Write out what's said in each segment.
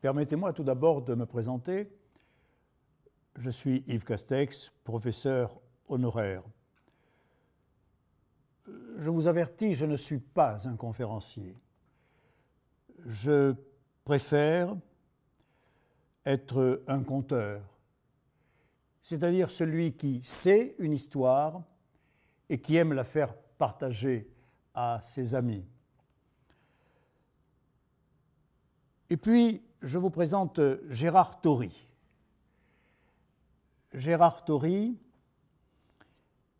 Permettez-moi tout d'abord de me présenter. Je suis Yves Castex, professeur honoraire. Je vous avertis, je ne suis pas un conférencier. Je préfère être un conteur, c'est-à-dire celui qui sait une histoire et qui aime la faire partager à ses amis. Et puis, je vous présente euh, Gérard Tory. Gérard Tory,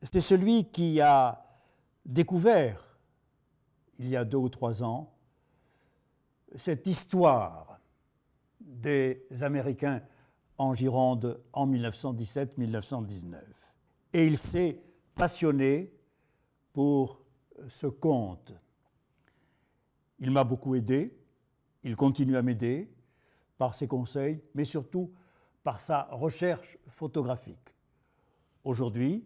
c'est celui qui a découvert, il y a deux ou trois ans, cette histoire des Américains en Gironde en 1917-1919. Et il s'est passionné pour ce conte. Il m'a beaucoup aidé, il continue à m'aider, par ses conseils, mais surtout par sa recherche photographique. Aujourd'hui,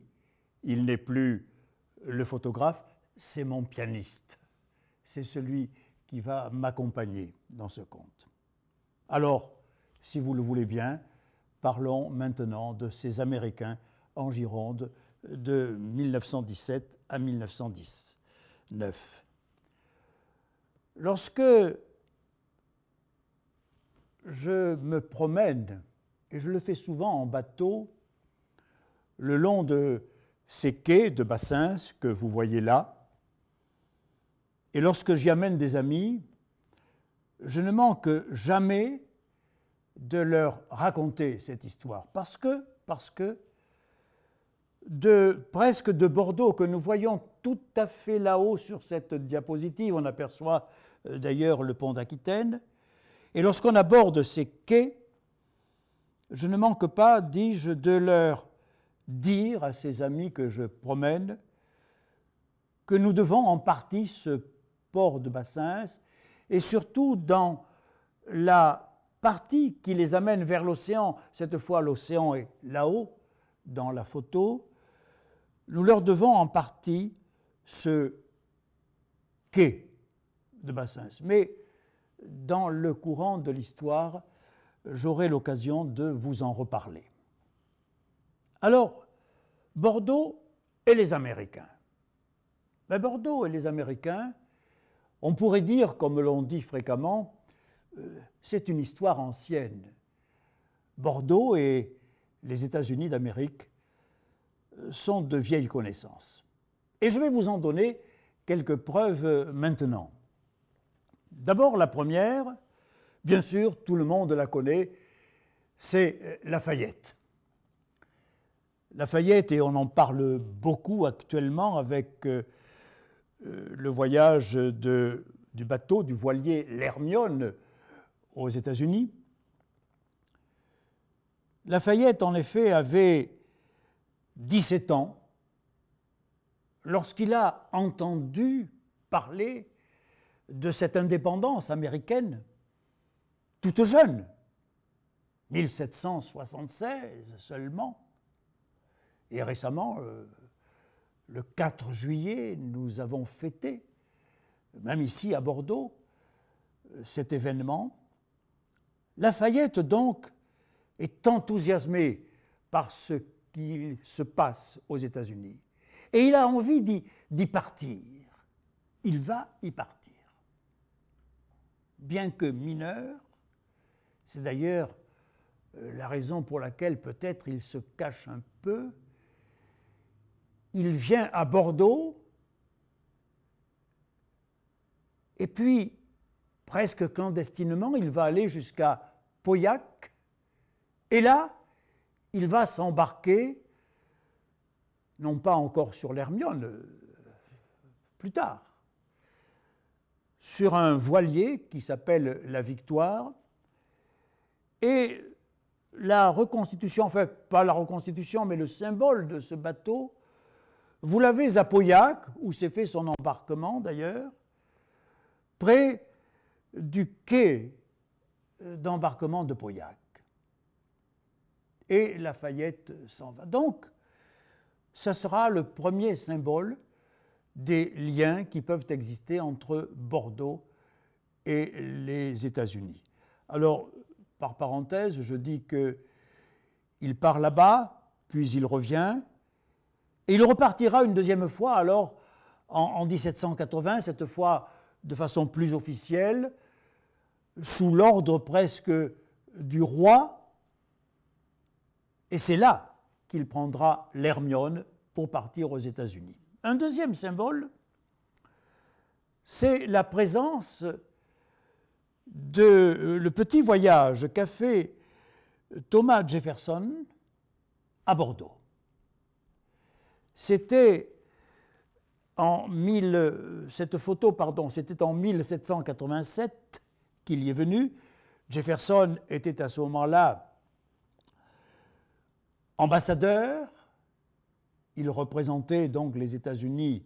il n'est plus le photographe, c'est mon pianiste. C'est celui qui va m'accompagner dans ce conte. Alors, si vous le voulez bien, parlons maintenant de ces Américains en Gironde de 1917 à 1919. Lorsque je me promène, et je le fais souvent en bateau, le long de ces quais de bassins que vous voyez là. Et lorsque j'y amène des amis, je ne manque jamais de leur raconter cette histoire. Parce que, parce que, de presque de Bordeaux que nous voyons tout à fait là-haut sur cette diapositive, on aperçoit euh, d'ailleurs le pont d'Aquitaine, et lorsqu'on aborde ces quais, je ne manque pas, dis-je, de leur dire à ces amis que je promène que nous devons en partie ce port de Bassins et surtout dans la partie qui les amène vers l'océan, cette fois l'océan est là-haut dans la photo, nous leur devons en partie ce quai de Bassins. Mais dans le courant de l'histoire, j'aurai l'occasion de vous en reparler. Alors, Bordeaux et les Américains. Ben, Bordeaux et les Américains, on pourrait dire, comme l'on dit fréquemment, euh, c'est une histoire ancienne. Bordeaux et les États-Unis d'Amérique euh, sont de vieilles connaissances. Et je vais vous en donner quelques preuves euh, maintenant. D'abord, la première, bien sûr, tout le monde la connaît, c'est euh, Lafayette. Lafayette, et on en parle beaucoup actuellement avec euh, euh, le voyage du bateau, du voilier L'Hermione aux États-Unis. Lafayette, en effet, avait 17 ans lorsqu'il a entendu parler de cette indépendance américaine, toute jeune, 1776 seulement. Et récemment, euh, le 4 juillet, nous avons fêté, même ici à Bordeaux, euh, cet événement. Lafayette, donc, est enthousiasmé par ce qui se passe aux États-Unis. Et il a envie d'y partir. Il va y partir bien que mineur. C'est d'ailleurs euh, la raison pour laquelle peut-être il se cache un peu. Il vient à Bordeaux et puis, presque clandestinement, il va aller jusqu'à Pauillac et là, il va s'embarquer, non pas encore sur l'Hermione, euh, plus tard, sur un voilier qui s'appelle la Victoire. Et la reconstitution, enfin pas la reconstitution, mais le symbole de ce bateau, vous l'avez à Pauillac, où s'est fait son embarquement d'ailleurs, près du quai d'embarquement de Pauillac. Et Lafayette s'en va. Donc, ça sera le premier symbole des liens qui peuvent exister entre Bordeaux et les États-Unis. Alors, par parenthèse, je dis que il part là-bas, puis il revient, et il repartira une deuxième fois, alors en, en 1780, cette fois de façon plus officielle, sous l'ordre presque du roi, et c'est là qu'il prendra l'Hermione pour partir aux États-Unis. Un deuxième symbole, c'est la présence de euh, le petit voyage qu'a fait Thomas Jefferson à Bordeaux. C'était en cette photo, pardon, c'était en 1787 qu'il y est venu. Jefferson était à ce moment-là ambassadeur il représentait donc les États-Unis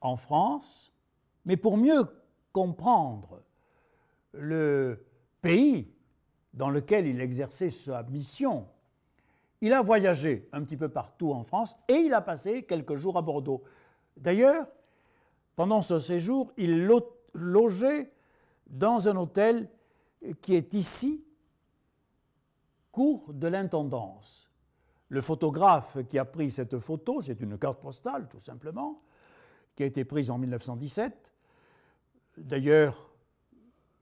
en France, mais pour mieux comprendre le pays dans lequel il exerçait sa mission, il a voyagé un petit peu partout en France et il a passé quelques jours à Bordeaux. D'ailleurs, pendant ce séjour, il logeait dans un hôtel qui est ici, cours de l'intendance le photographe qui a pris cette photo, c'est une carte postale tout simplement, qui a été prise en 1917. D'ailleurs,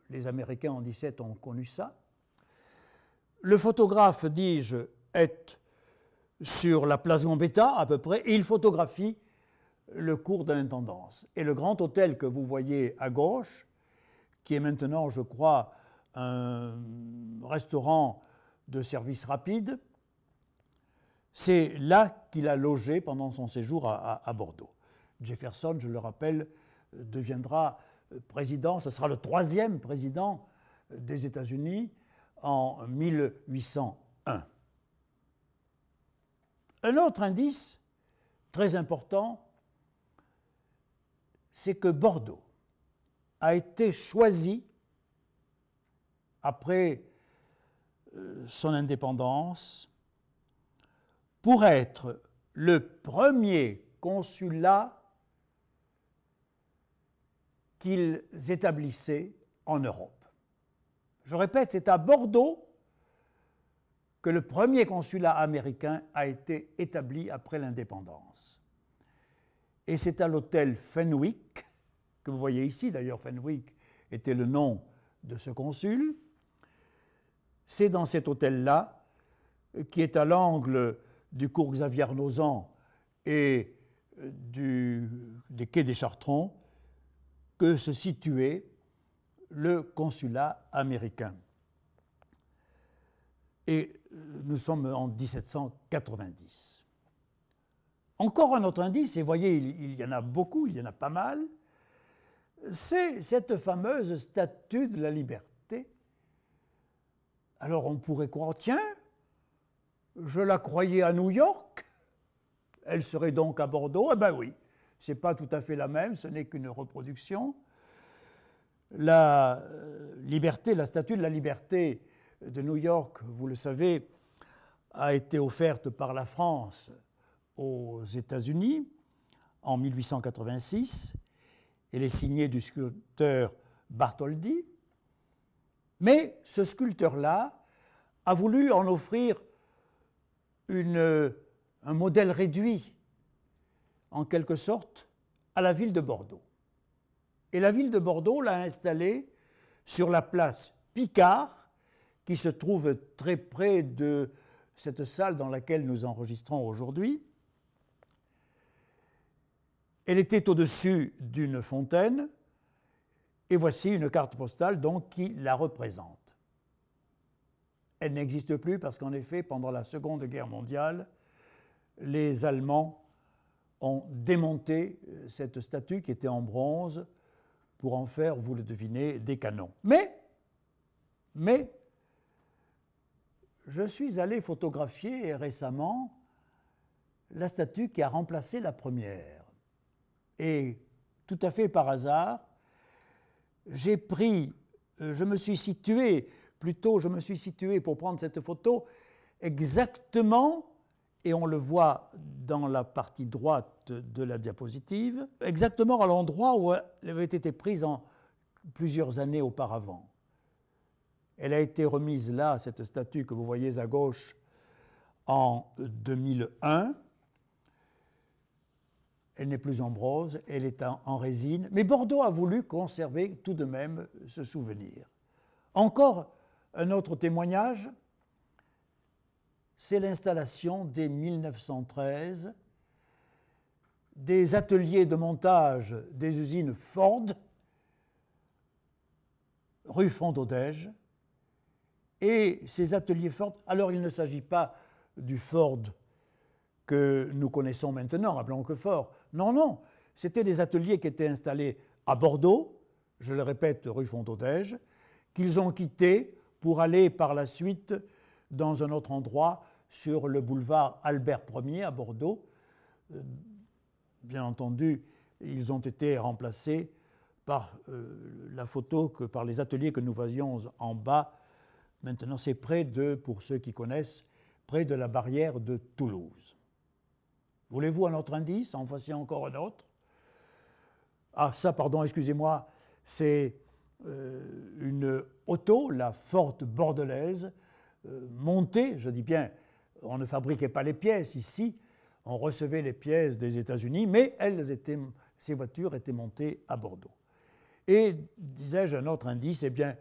les Américains en 17 ont connu ça. Le photographe, dis-je, est sur la place Gambetta à peu près, et il photographie le cours de l'intendance. Et le grand hôtel que vous voyez à gauche, qui est maintenant, je crois, un restaurant de service rapide, c'est là qu'il a logé pendant son séjour à, Bordeaux. Jefferson, je le rappelle, deviendra président, ce sera le troisième président des États-Unis en 1801. Un autre indice très important, c'est que Bordeaux a été choisi après euh, son indépendance pour être le premier consulat qu'ils établissaient en Europe. Je répète, c'est à Bordeaux que le premier consulat américain a été établi après l'indépendance. Et c'est à l'hôtel Fenwick, que vous voyez ici d'ailleurs, Fenwick était le nom de ce consul, c'est dans cet hôtel-là, qui est à l'angle du cours Xavier Nozan et euh, du, des quais des Chartrons que se situait le consulat américain. Et euh, nous sommes en 1790. Encore un autre indice, et voyez, il, il y en a beaucoup, il y en a pas mal, c'est cette fameuse statue de la liberté. Alors on pourrait croire, tiens, je la croyais à New York, elle serait donc à Bordeaux. Eh bien oui, c'est pas tout à fait la même, ce n'est qu'une reproduction. La euh, liberté, la statue de la liberté de New York, vous le savez, a été offerte par la France aux États-Unis en 1886. Elle est signée du sculpteur Bartholdi. Mais ce sculpteur-là a voulu en offrir euh, un modèle réduit, en quelque sorte, à la ville de Bordeaux. Et la ville de Bordeaux l'a installé sur la place Picard, qui se trouve très près de cette salle dans laquelle nous enregistrons aujourd'hui. Elle était au-dessus d'une fontaine, et voici une carte postale donc qui la représente. Elle n'existe plus parce qu'en effet, pendant la Seconde Guerre mondiale, les Allemands ont démonté euh, cette statue qui était en bronze pour en faire, vous le devinez, des canons. Mais, mais, je suis allé photographier récemment la statue qui a remplacé la première. Et tout à fait par hasard, j'ai pris, euh, je me suis situé Plutôt, je me suis situé pour prendre cette photo exactement, et on le voit dans la partie droite de la diapositive, exactement à l'endroit où elle avait été prise en plusieurs années auparavant. Elle a été remise là, cette statue que vous voyez à gauche, en 2001. Elle n'est plus en bronze, elle est en, résine. Mais Bordeaux a voulu conserver tout de même ce souvenir. Encore un autre témoignage, c'est l'installation dès 1913 des ateliers de montage des usines Ford, rue Fondodège, et ces ateliers Ford, alors il ne s'agit pas du Ford que nous connaissons maintenant à Blanquefort, non, non, c'était des ateliers qui étaient installés à Bordeaux, je le répète, rue Fondodège, qu'ils ont quittés pour aller par la suite dans un autre endroit, sur le boulevard Albert Ier à Bordeaux. Euh, bien entendu, ils ont été remplacés par euh, la photo, que, par les ateliers que nous voyions en bas. Maintenant, c'est près de, pour ceux qui connaissent, près de la barrière de Toulouse. Voulez-vous un autre indice En voici encore un autre. Ah, ça, pardon, excusez-moi, c'est euh, une auto, la Forte Bordelaise, euh, montée, je dis bien, on ne fabriquait pas les pièces ici, on recevait les pièces des États-Unis, mais elles étaient, ces voitures étaient montées à Bordeaux. Et disais-je un autre indice, eh bien,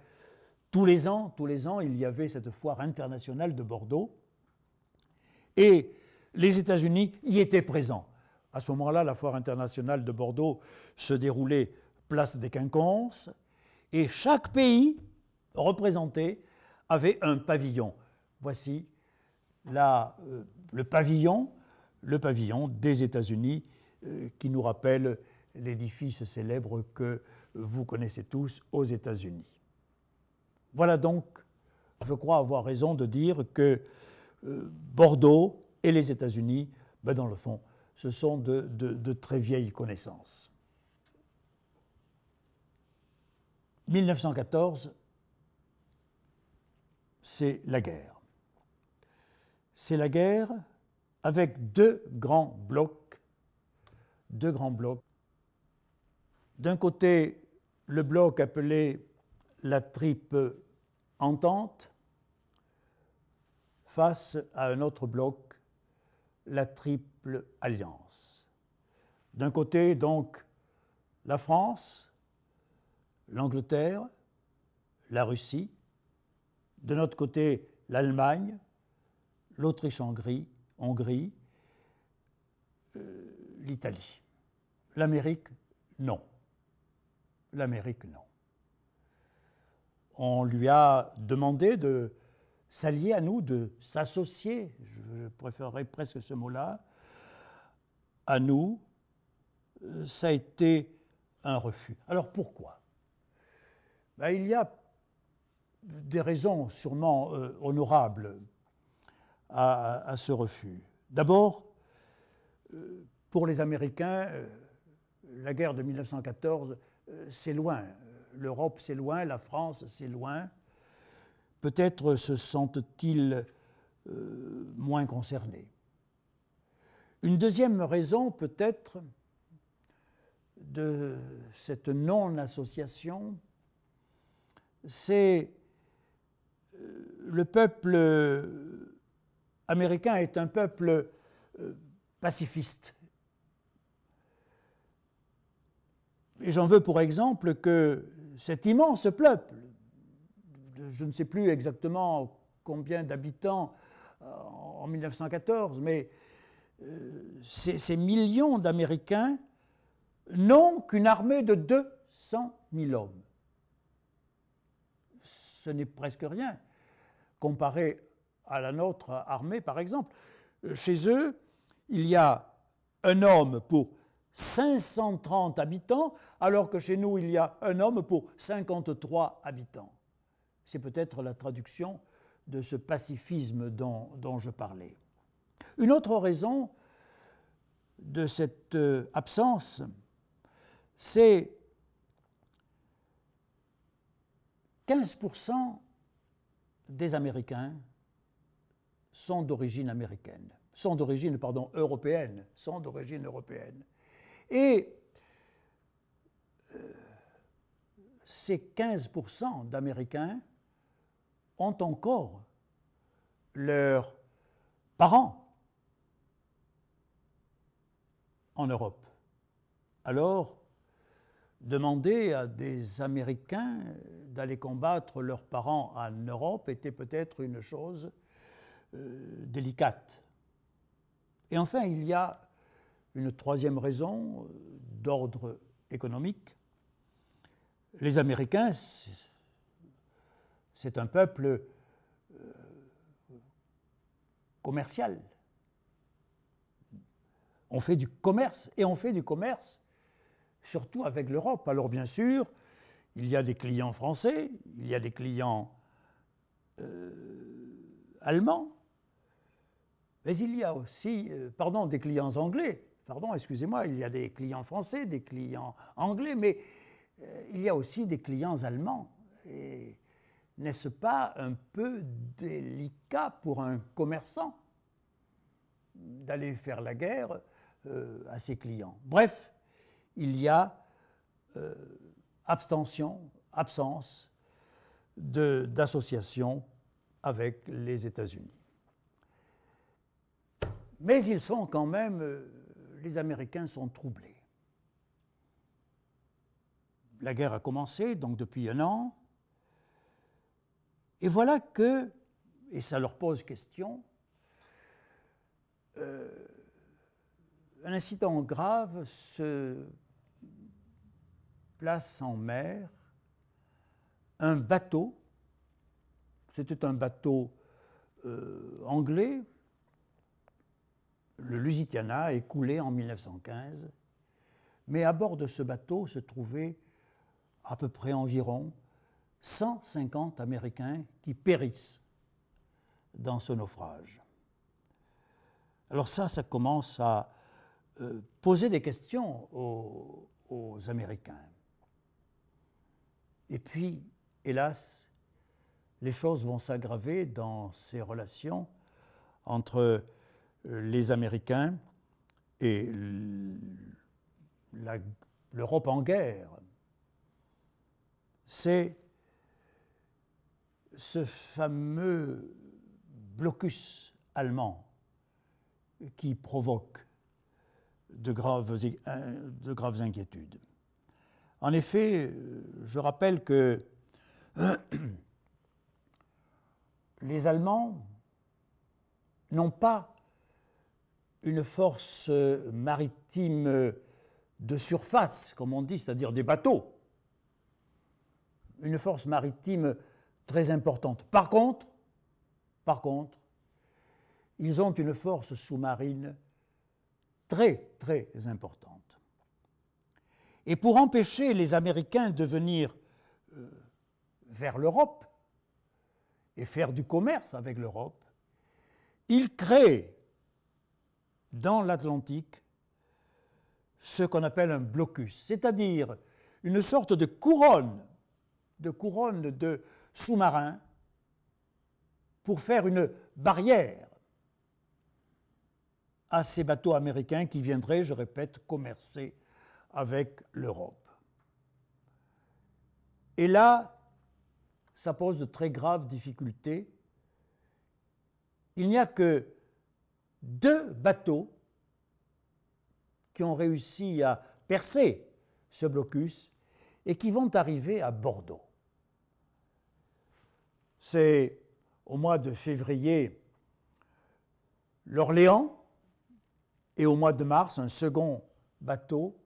tous les ans, tous les ans, il y avait cette foire internationale de Bordeaux, et les États-Unis y étaient présents. À ce moment-là, la foire internationale de Bordeaux se déroulait place des Quinconces, et chaque pays représenté avait un pavillon. Voici euh, le pavillon, le pavillon des États-Unis euh, qui nous rappelle l'édifice célèbre que vous connaissez tous aux États-Unis. Voilà donc, je crois avoir raison de dire que euh, Bordeaux et les États-Unis, ben, dans le fond, ce sont de très vieilles connaissances. 1914, c'est la guerre. C'est la guerre avec deux grands blocs. Deux grands blocs. D'un côté, le bloc appelé la triple entente face à un autre bloc, la triple alliance. D'un côté, donc, la France, l'Angleterre, la Russie, de notre côté l'Allemagne, l'Autriche-Hongrie, Hongrie, euh, l'Italie. L'Amérique, non. L'Amérique, non. On lui a demandé de s'allier à nous, de s'associer, je préférerais presque ce mot-là, à nous. Euh, ça a été un refus. Alors pourquoi ben, il y a des raisons sûrement euh, honorables à, ce refus. D'abord, euh, pour les Américains, euh, la guerre de 1914, c'est loin. L'Europe, c'est loin, la France, c'est loin. Peut-être se sentent-ils moins concernés. Une deuxième raison, peut-être, de cette non-association, c'est euh, le peuple euh, américain est un peuple euh, pacifiste. Et j'en veux pour exemple que cet immense peuple, je ne sais plus exactement combien d'habitants en 1914, mais ces, ces millions d'Américains n'ont qu'une armée de 200 000 hommes ce n'est presque rien, comparé à la nôtre armée, par exemple. Chez eux, il y a un homme pour 530 habitants, alors que chez nous, il y a un homme pour 53 habitants. C'est peut-être la traduction de ce pacifisme dont, dont, je parlais. Une autre raison de cette euh, absence, c'est 15% des Américains sont d'origine américaine, sont d'origine, pardon, européenne, sont d'origine européenne. Et euh, ces 15% d'Américains ont encore leurs parents en Europe. Alors, Demander à des Américains d'aller combattre leurs parents en Europe était peut-être une chose euh, délicate. Et enfin, il y a une troisième raison euh, d'ordre économique. Les Américains, c'est un peuple euh, commercial. On fait du commerce et on fait du commerce surtout avec l'Europe. Alors bien sûr, il y a des clients français, il y a des clients euh, allemands, mais il y a aussi, euh, pardon, des clients anglais, pardon, excusez-moi, il y a des clients français, des clients anglais, mais euh, il y a aussi des clients allemands. Et n'est-ce pas un peu délicat pour un commerçant d'aller faire la guerre à ses clients Bref, il y a euh, abstention, absence d'association avec les États-Unis. Mais ils sont quand même, euh, les Américains sont troublés. La guerre a commencé, donc depuis un an, et voilà que, et ça leur pose question, euh, un incident grave se place en mer un bateau, c'était un bateau euh, anglais, le Lusitania est en 1915, mais à bord de ce bateau se trouvaient à peu près environ 150 Américains qui périssent dans ce naufrage. Alors ça, ça commence à euh, poser des questions aux Américains. Et puis, hélas, les choses vont s'aggraver dans ces relations entre euh, les Américains et l'Europe en guerre. C'est ce fameux blocus allemand qui provoque de graves, de graves inquiétudes. En effet, euh, je rappelle que les Allemands n'ont pas une force euh, maritime euh, de surface, comme on dit, c'est-à-dire des bateaux. Une force maritime très importante. Par contre, par contre, ils ont une force sous-marine très, très importante. Et pour empêcher les Américains de venir euh, vers l'Europe et faire du commerce avec l'Europe, il crée dans l'Atlantique ce qu'on appelle un blocus, c'est-à-dire une sorte de couronne, de couronne de sous-marins pour faire une barrière à ces bateaux américains qui viendraient, je répète, commercer avec l'Europe. Et là, ça pose de très graves difficultés. Il n'y a que deux bateaux qui ont réussi à percer ce blocus et qui vont arriver à Bordeaux. C'est au mois de février l'Orléans et au mois de mars un second bateau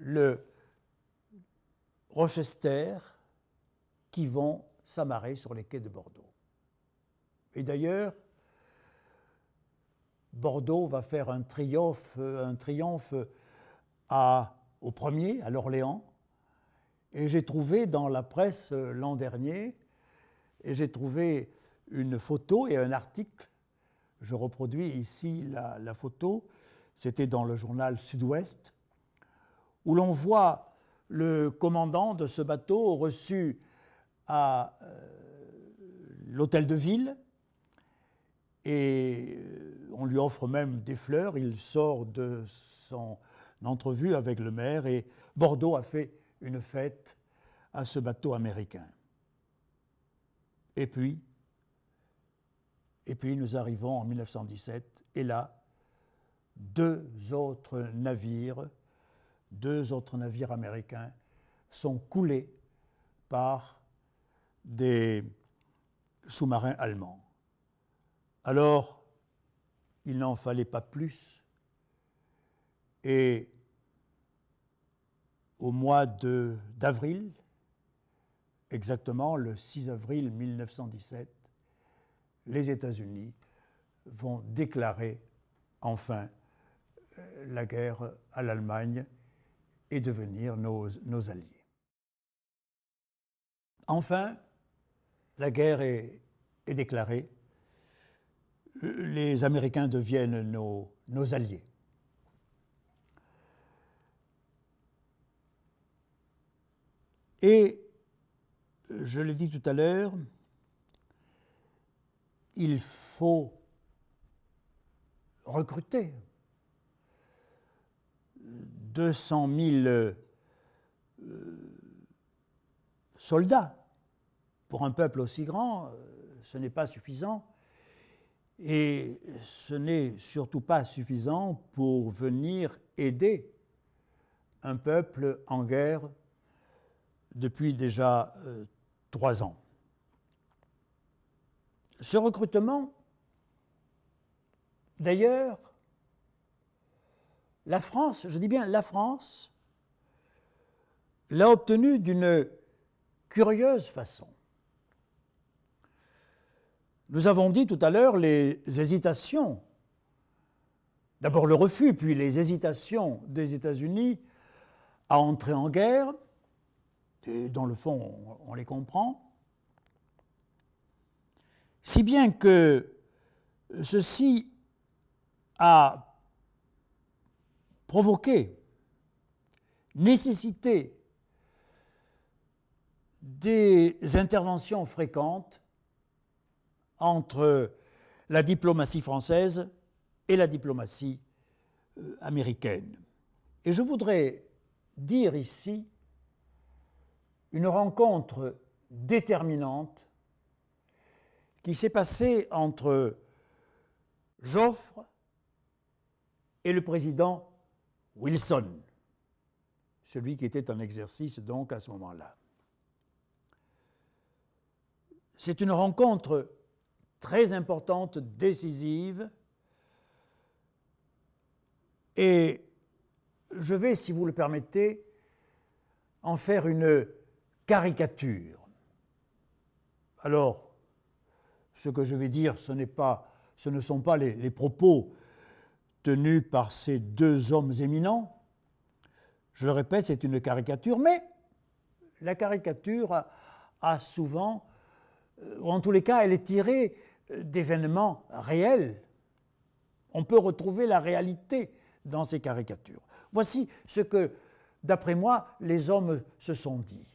le Rochester qui vont s'amarrer sur les quais de Bordeaux. Et d'ailleurs, Bordeaux va faire un triomphe, un triomphe au premier, à l'Orléans. Et j'ai trouvé dans la presse euh, l'an dernier, et j'ai trouvé une photo et un article. Je reproduis ici la photo. C'était dans le journal Sud-Ouest où l'on voit le commandant de ce bateau reçu à euh, l'hôtel de ville et euh, on lui offre même des fleurs. Il sort de son entrevue avec le maire et Bordeaux a fait une fête à ce bateau américain. Et puis, et puis nous arrivons en 1917 et là, deux autres navires deux autres navires américains sont coulés par des sous-marins allemands. Alors, il n'en fallait pas plus. Et au mois d'avril, exactement le 6 avril 1917, les États-Unis vont déclarer enfin euh, la guerre à l'Allemagne et devenir nos, alliés. Enfin, la guerre est, déclarée. Les Américains deviennent nos alliés. Et, je l'ai dit tout à l'heure, il faut recruter 200 000 euh, soldats. Pour un peuple aussi grand, euh, ce n'est pas suffisant. Et ce n'est surtout pas suffisant pour venir aider un peuple en guerre depuis déjà euh, trois ans. Ce recrutement, d'ailleurs, la France, je dis bien la France, l'a obtenue d'une curieuse façon. Nous avons dit tout à l'heure les hésitations, d'abord le refus, puis les hésitations des États-Unis à entrer en guerre, et dans le fond on les comprend, si bien que ceci a provoquer, nécessiter des interventions fréquentes entre la diplomatie française et la diplomatie euh, américaine. Et je voudrais dire ici une rencontre déterminante qui s'est passée entre Joffre et le président Wilson, celui qui était en exercice donc à ce moment-là. C'est une rencontre très importante, décisive, et je vais, si vous le permettez, en faire une caricature. Alors, ce que je vais dire, ce, ce ne sont pas les propos tenu par ces deux hommes éminents. Je le répète, c'est une caricature, mais la caricature a, souvent, ou euh, en tous les cas, elle est tirée euh, d'événements réels. On peut retrouver la réalité dans ces caricatures. Voici ce que, d'après moi, les hommes se sont dit.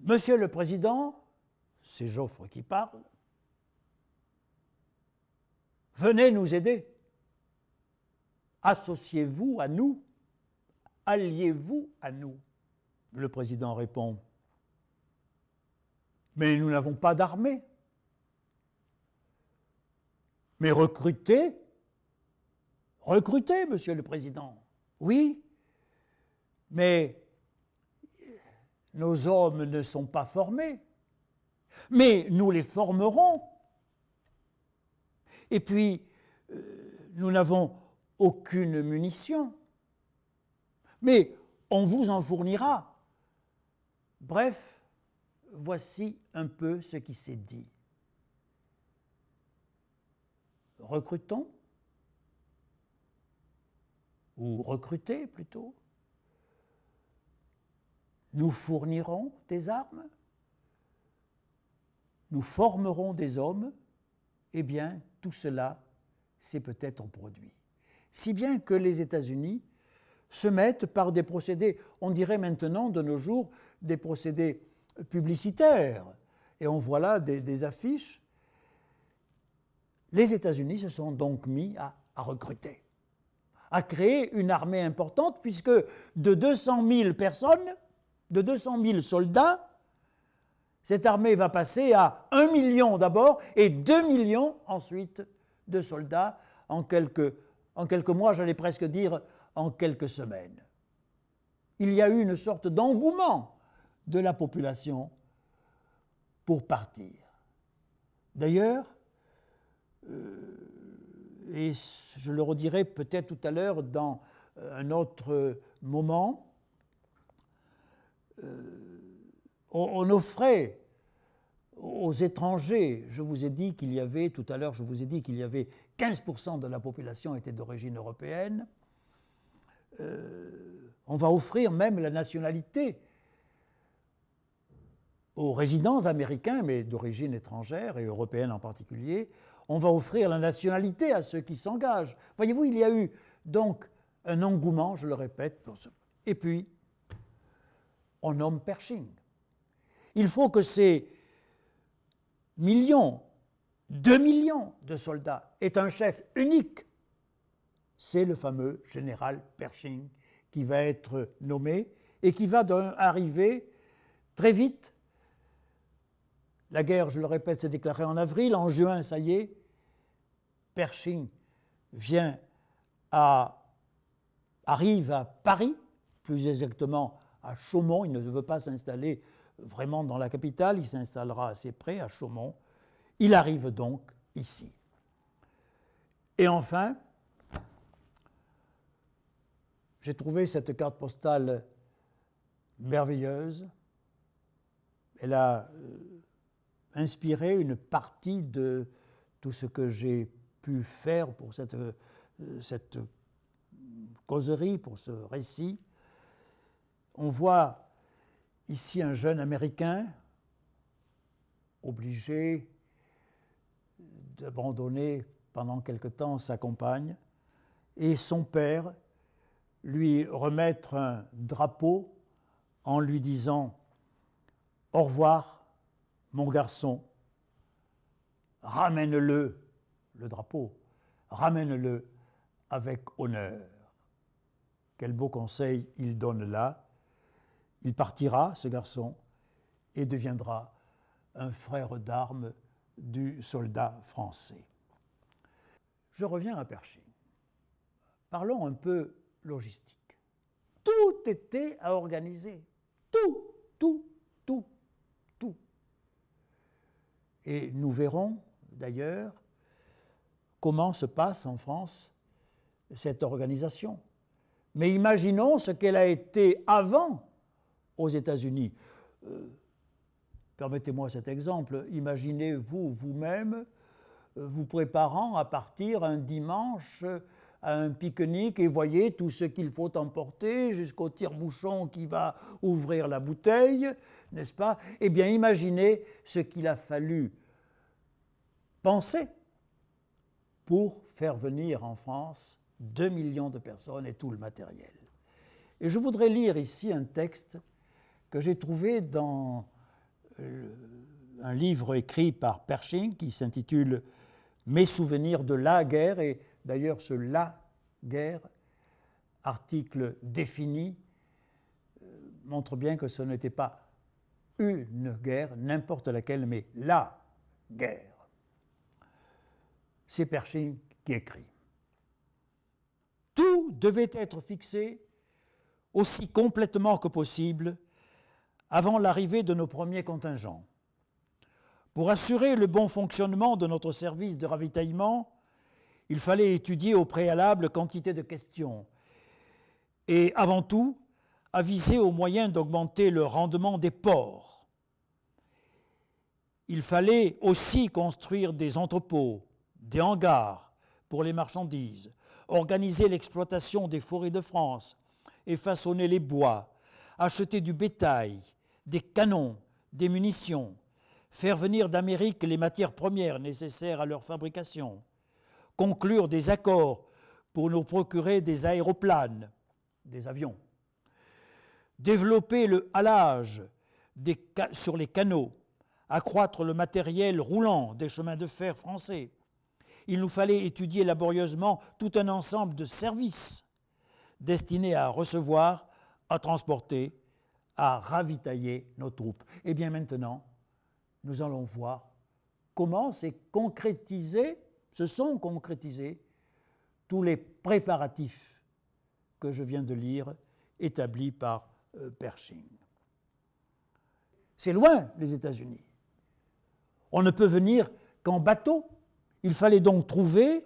Monsieur le Président, c'est Geoffre qui parle, Venez nous aider. Associez-vous à nous. Alliez-vous à nous. Le président répond Mais nous n'avons pas d'armée. Mais recrutez. Recrutez, monsieur le président. Oui, mais nos hommes ne sont pas formés. Mais nous les formerons et puis, euh, nous n'avons aucune munition, mais on vous en fournira. Bref, voici un peu ce qui s'est dit. Recrutons, ou recruter plutôt, nous fournirons des armes, nous formerons des hommes, eh bien, tout cela s'est peut-être produit. Si bien que les États-Unis se mettent par des procédés, on dirait maintenant de nos jours, des procédés publicitaires. Et on voit là des, affiches. Les États-Unis se sont donc mis à, à recruter, à créer une armée importante, puisque de 200 000 personnes, de 200 000 soldats, cette armée va passer à un million d'abord et deux millions ensuite de soldats en quelques, en quelques mois, j'allais presque dire en quelques semaines. Il y a eu une sorte d'engouement de la population pour partir. D'ailleurs, euh, et je le redirai peut-être tout à l'heure dans un autre moment, euh, on, offrait aux étrangers, je vous ai dit qu'il y avait, tout à l'heure, je vous ai dit qu'il y avait 15% de la population était d'origine européenne, euh, on va offrir même la nationalité aux résidents américains, mais d'origine étrangère et européenne en particulier, on va offrir la nationalité à ceux qui s'engagent. Voyez-vous, il y a eu donc un engouement, je le répète, et puis on nomme Pershing. Il faut que ces millions, deux millions de soldats aient un chef unique. C'est le fameux général Pershing qui va être nommé et qui va arriver très vite. La guerre, je le répète, s'est déclarée en avril. En juin, ça y est, Pershing vient à, arrive à Paris, plus exactement à Chaumont. Il ne veut pas s'installer vraiment dans la capitale, il s'installera assez près, à Chaumont. Il arrive donc ici. Et enfin, j'ai trouvé cette carte postale merveilleuse. Elle a euh, inspiré une partie de tout ce que j'ai pu faire pour cette, euh, cette causerie, pour ce récit. On voit Ici, un jeune Américain, obligé d'abandonner pendant quelque temps sa compagne, et son père lui remettre un drapeau en lui disant Au revoir, mon garçon, ramène-le, le drapeau, ramène-le avec honneur. Quel beau conseil il donne là il partira, ce garçon, et deviendra un frère d'armes du soldat français. Je reviens à Percher. Parlons un peu logistique. Tout était à organiser. Tout, tout, tout, tout. Et nous verrons d'ailleurs comment se passe en France cette organisation. Mais imaginons ce qu'elle a été avant aux États-Unis. Euh, permettez-moi cet exemple. Imaginez-vous vous-même euh, vous préparant à partir un dimanche à un pique-nique et voyez tout ce qu'il faut emporter jusqu'au tire-bouchon qui va ouvrir la bouteille, n'est-ce pas Eh bien, imaginez ce qu'il a fallu penser pour faire venir en France 2 millions de personnes et tout le matériel. Et je voudrais lire ici un texte que j'ai trouvé dans euh, un livre écrit par Pershing qui s'intitule Mes souvenirs de la guerre, et d'ailleurs ce la guerre, article défini, euh, montre bien que ce n'était pas une guerre, n'importe laquelle, mais la guerre. C'est Pershing qui écrit. Tout devait être fixé aussi complètement que possible avant l'arrivée de nos premiers contingents. Pour assurer le bon fonctionnement de notre service de ravitaillement, il fallait étudier au préalable quantité de questions et avant tout aviser aux moyens d'augmenter le rendement des ports. Il fallait aussi construire des entrepôts, des hangars pour les marchandises, organiser l'exploitation des forêts de France et façonner les bois, acheter du bétail, des canons, des munitions, faire venir d'Amérique les matières premières nécessaires à leur fabrication, conclure des accords pour nous procurer des aéroplanes, des avions, développer le halage sur les canaux, accroître le matériel roulant des chemins de fer français. Il nous fallait étudier laborieusement tout un ensemble de services destinés à recevoir, à transporter à ravitailler nos troupes. Et eh bien maintenant, nous allons voir comment s'est concrétisé, se sont concrétisés tous les préparatifs que je viens de lire, établis par euh, Pershing. C'est loin, les États-Unis. On ne peut venir qu'en bateau. Il fallait donc trouver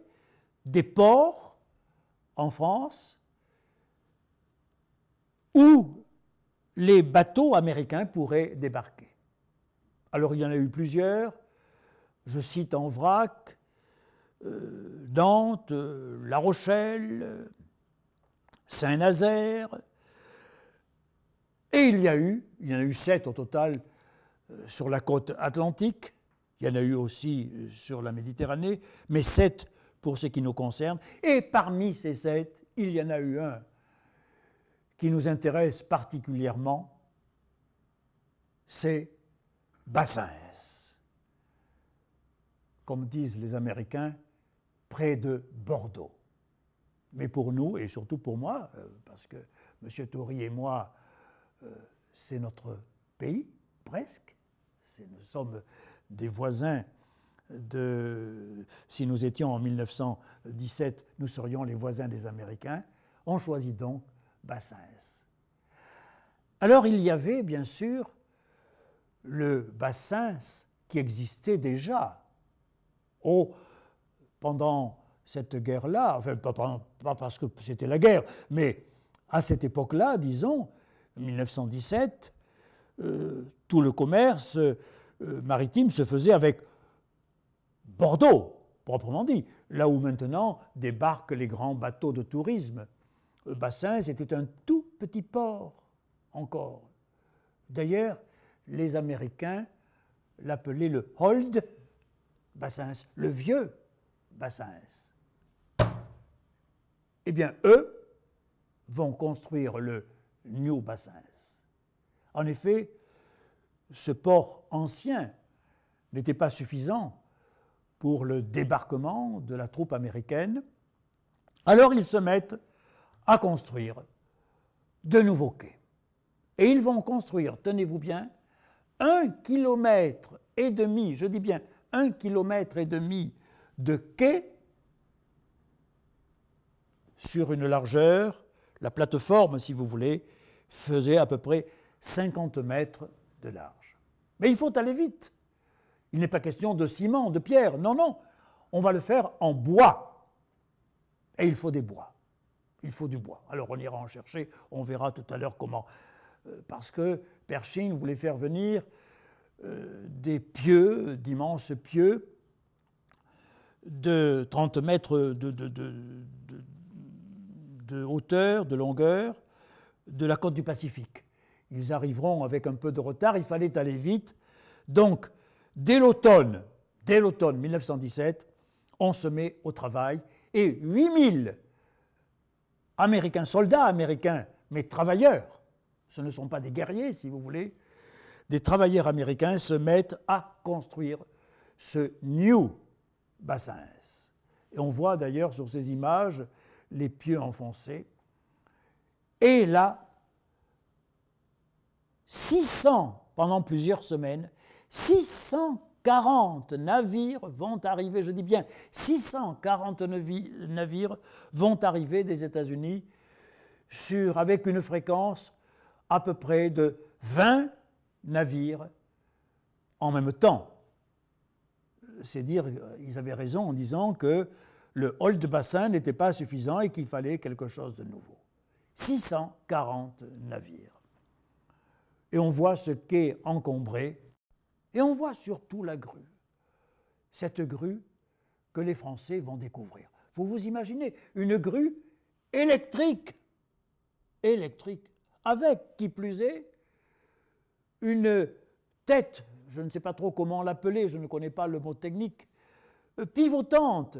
des ports en France où les bateaux américains pourraient débarquer. Alors il y en a eu plusieurs, je cite en vrac, euh, La Rochelle, Saint-Nazaire, et il y a eu, il y en a eu sept au total euh, sur la côte atlantique, il y en a eu aussi euh, sur la Méditerranée, mais sept pour ce qui nous concerne, et parmi ces sept, il y en a eu un qui nous intéresse particulièrement, c'est Bassins. Comme disent les Américains, près de Bordeaux. Mais pour nous, et surtout pour moi, euh, parce que M. Toury et moi, euh, c'est notre pays, presque. Nous sommes des voisins de. Si nous étions en 1917, nous serions les voisins des Américains. On choisit donc Bassins. Alors il y avait bien sûr le Bassins qui existait déjà au, pendant cette guerre-là, enfin pas, parce que c'était la guerre, mais à cette époque-là, disons, 1917, euh, tout le commerce euh, maritime se faisait avec Bordeaux, proprement dit, là où maintenant débarquent les grands bateaux de tourisme. Bassins c'était un tout petit port encore. D'ailleurs, les Américains l'appelaient le Hold Bassins, le vieux Bassins. Eh bien, eux vont construire le New Bassins. En effet, ce port ancien n'était pas suffisant pour le débarquement de la troupe américaine. Alors ils se mettent à construire de nouveaux quais. Et ils vont construire, tenez-vous bien, un kilomètre et demi, je dis bien un kilomètre et demi de quais sur une largeur, la plateforme si vous voulez, faisait à peu près 50 mètres de large. Mais il faut aller vite. Il n'est pas question de ciment, de pierre, non, non. On va le faire en bois. Et il faut des bois il faut du bois. Alors on ira en chercher, on verra tout à l'heure comment. Euh, parce que Pershing voulait faire venir euh, des pieux, d'immenses pieux, de 30 mètres de, hauteur, de longueur, de la côte du Pacifique. Ils arriveront avec un peu de retard, il fallait aller vite. Donc, dès l'automne, dès l'automne 1917, on se met au travail et 8000 américains soldats, américains, mais travailleurs, ce ne sont pas des guerriers, si vous voulez, des travailleurs américains se mettent à construire ce New Bassins. Et on voit d'ailleurs sur ces images les pieux enfoncés. Et là, 600, pendant plusieurs semaines, 600 40 navires vont arriver, je dis bien 640 navires vont arriver des États-Unis sur, avec une fréquence à peu près de 20 navires en même temps. C'est dire, ils avaient raison en disant que le Old bassin n'était pas suffisant et qu'il fallait quelque chose de nouveau. 640 navires. Et on voit ce qu'est encombré et on voit surtout la grue. Cette grue que les Français vont découvrir. Vous vous imaginez une grue électrique, électrique, avec, qui plus est, une tête, je ne sais pas trop comment l'appeler, je ne connais pas le mot technique, euh, pivotante,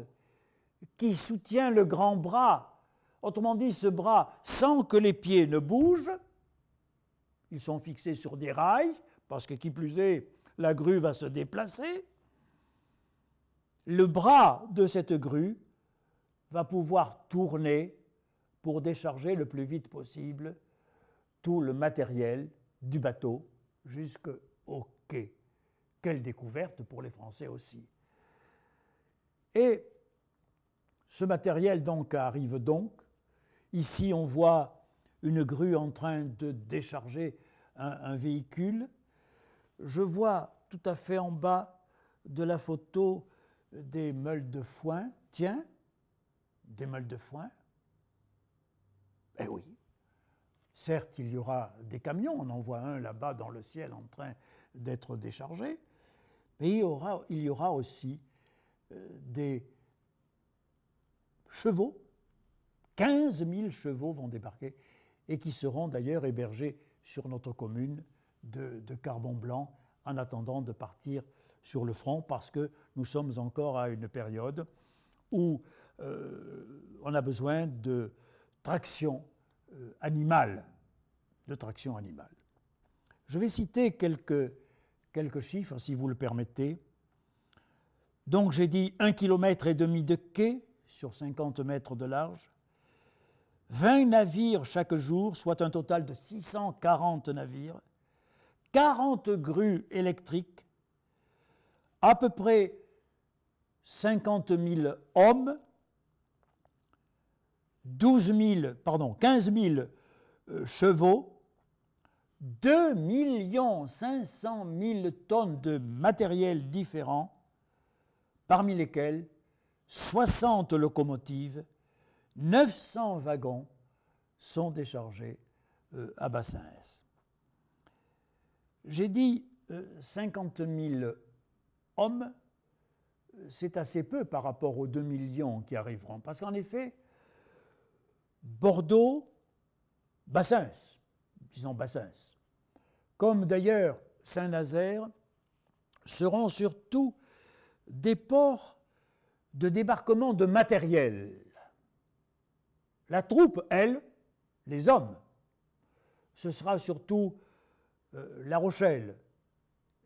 qui soutient le grand bras. Autrement dit, ce bras, sans que les pieds ne bougent, ils sont fixés sur des rails, parce que qui plus est, la grue va se déplacer, le bras de cette grue va pouvoir tourner pour décharger le plus vite possible tout le matériel du bateau jusqu'au quai. Quelle découverte pour les Français aussi. Et ce matériel donc arrive donc. Ici on voit une grue en train de décharger un véhicule je vois tout à fait en bas de la photo des meules de foin. Tiens, des meules de foin. Eh oui. Certes, il y aura des camions, on en voit un là-bas dans le ciel en train d'être déchargé, mais il y aura, aussi euh, des chevaux. 15 000 chevaux vont débarquer et qui seront d'ailleurs hébergés sur notre commune de, de, carbone blanc en attendant de partir sur le front parce que nous sommes encore à une période où euh, on a besoin de traction euh, animale, de traction animale. Je vais citer quelques, quelques chiffres, si vous le permettez. Donc j'ai dit 1,5 km et demi de quai sur 50 mètres de large, 20 navires chaque jour, soit un total de 640 navires, 40 grues électriques, à peu près 50 000 hommes, 15 000 euh, chevaux, 2 500 000 tonnes de matériel différent, parmi lesquels 60 locomotives, 900 wagons sont déchargés euh, à Bassins. J'ai dit 50 euh, 000 hommes, euh, c'est assez peu par rapport aux 2 millions qui arriveront. Parce qu'en effet, Bordeaux, Bassens, disons Bassens, comme d'ailleurs Saint-Nazaire, seront surtout des ports de débarquement de matériel. La troupe, elle, les hommes, ce sera surtout euh, La Rochelle,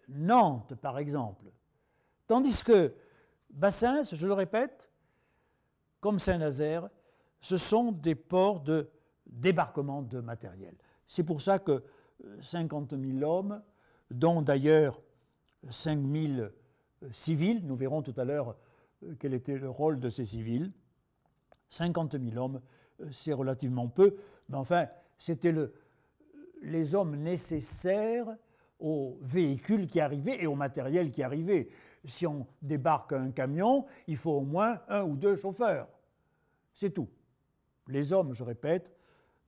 Nantes par exemple. Tandis que Bassins, je le répète, comme Saint-Nazaire, ce sont des ports de débarquement de matériel. C'est pour ça que 50 euh, 000 hommes, dont d'ailleurs 5 000 euh, civils, nous verrons tout à l'heure quel était le rôle de ces civils, 50 000 hommes, c'est relativement peu, mais enfin, c'était le, les hommes nécessaires aux véhicules qui arrivaient et au matériel qui arrivait. Si on débarque un camion, il faut au moins un ou deux chauffeurs. C'est tout. Les hommes, je répète,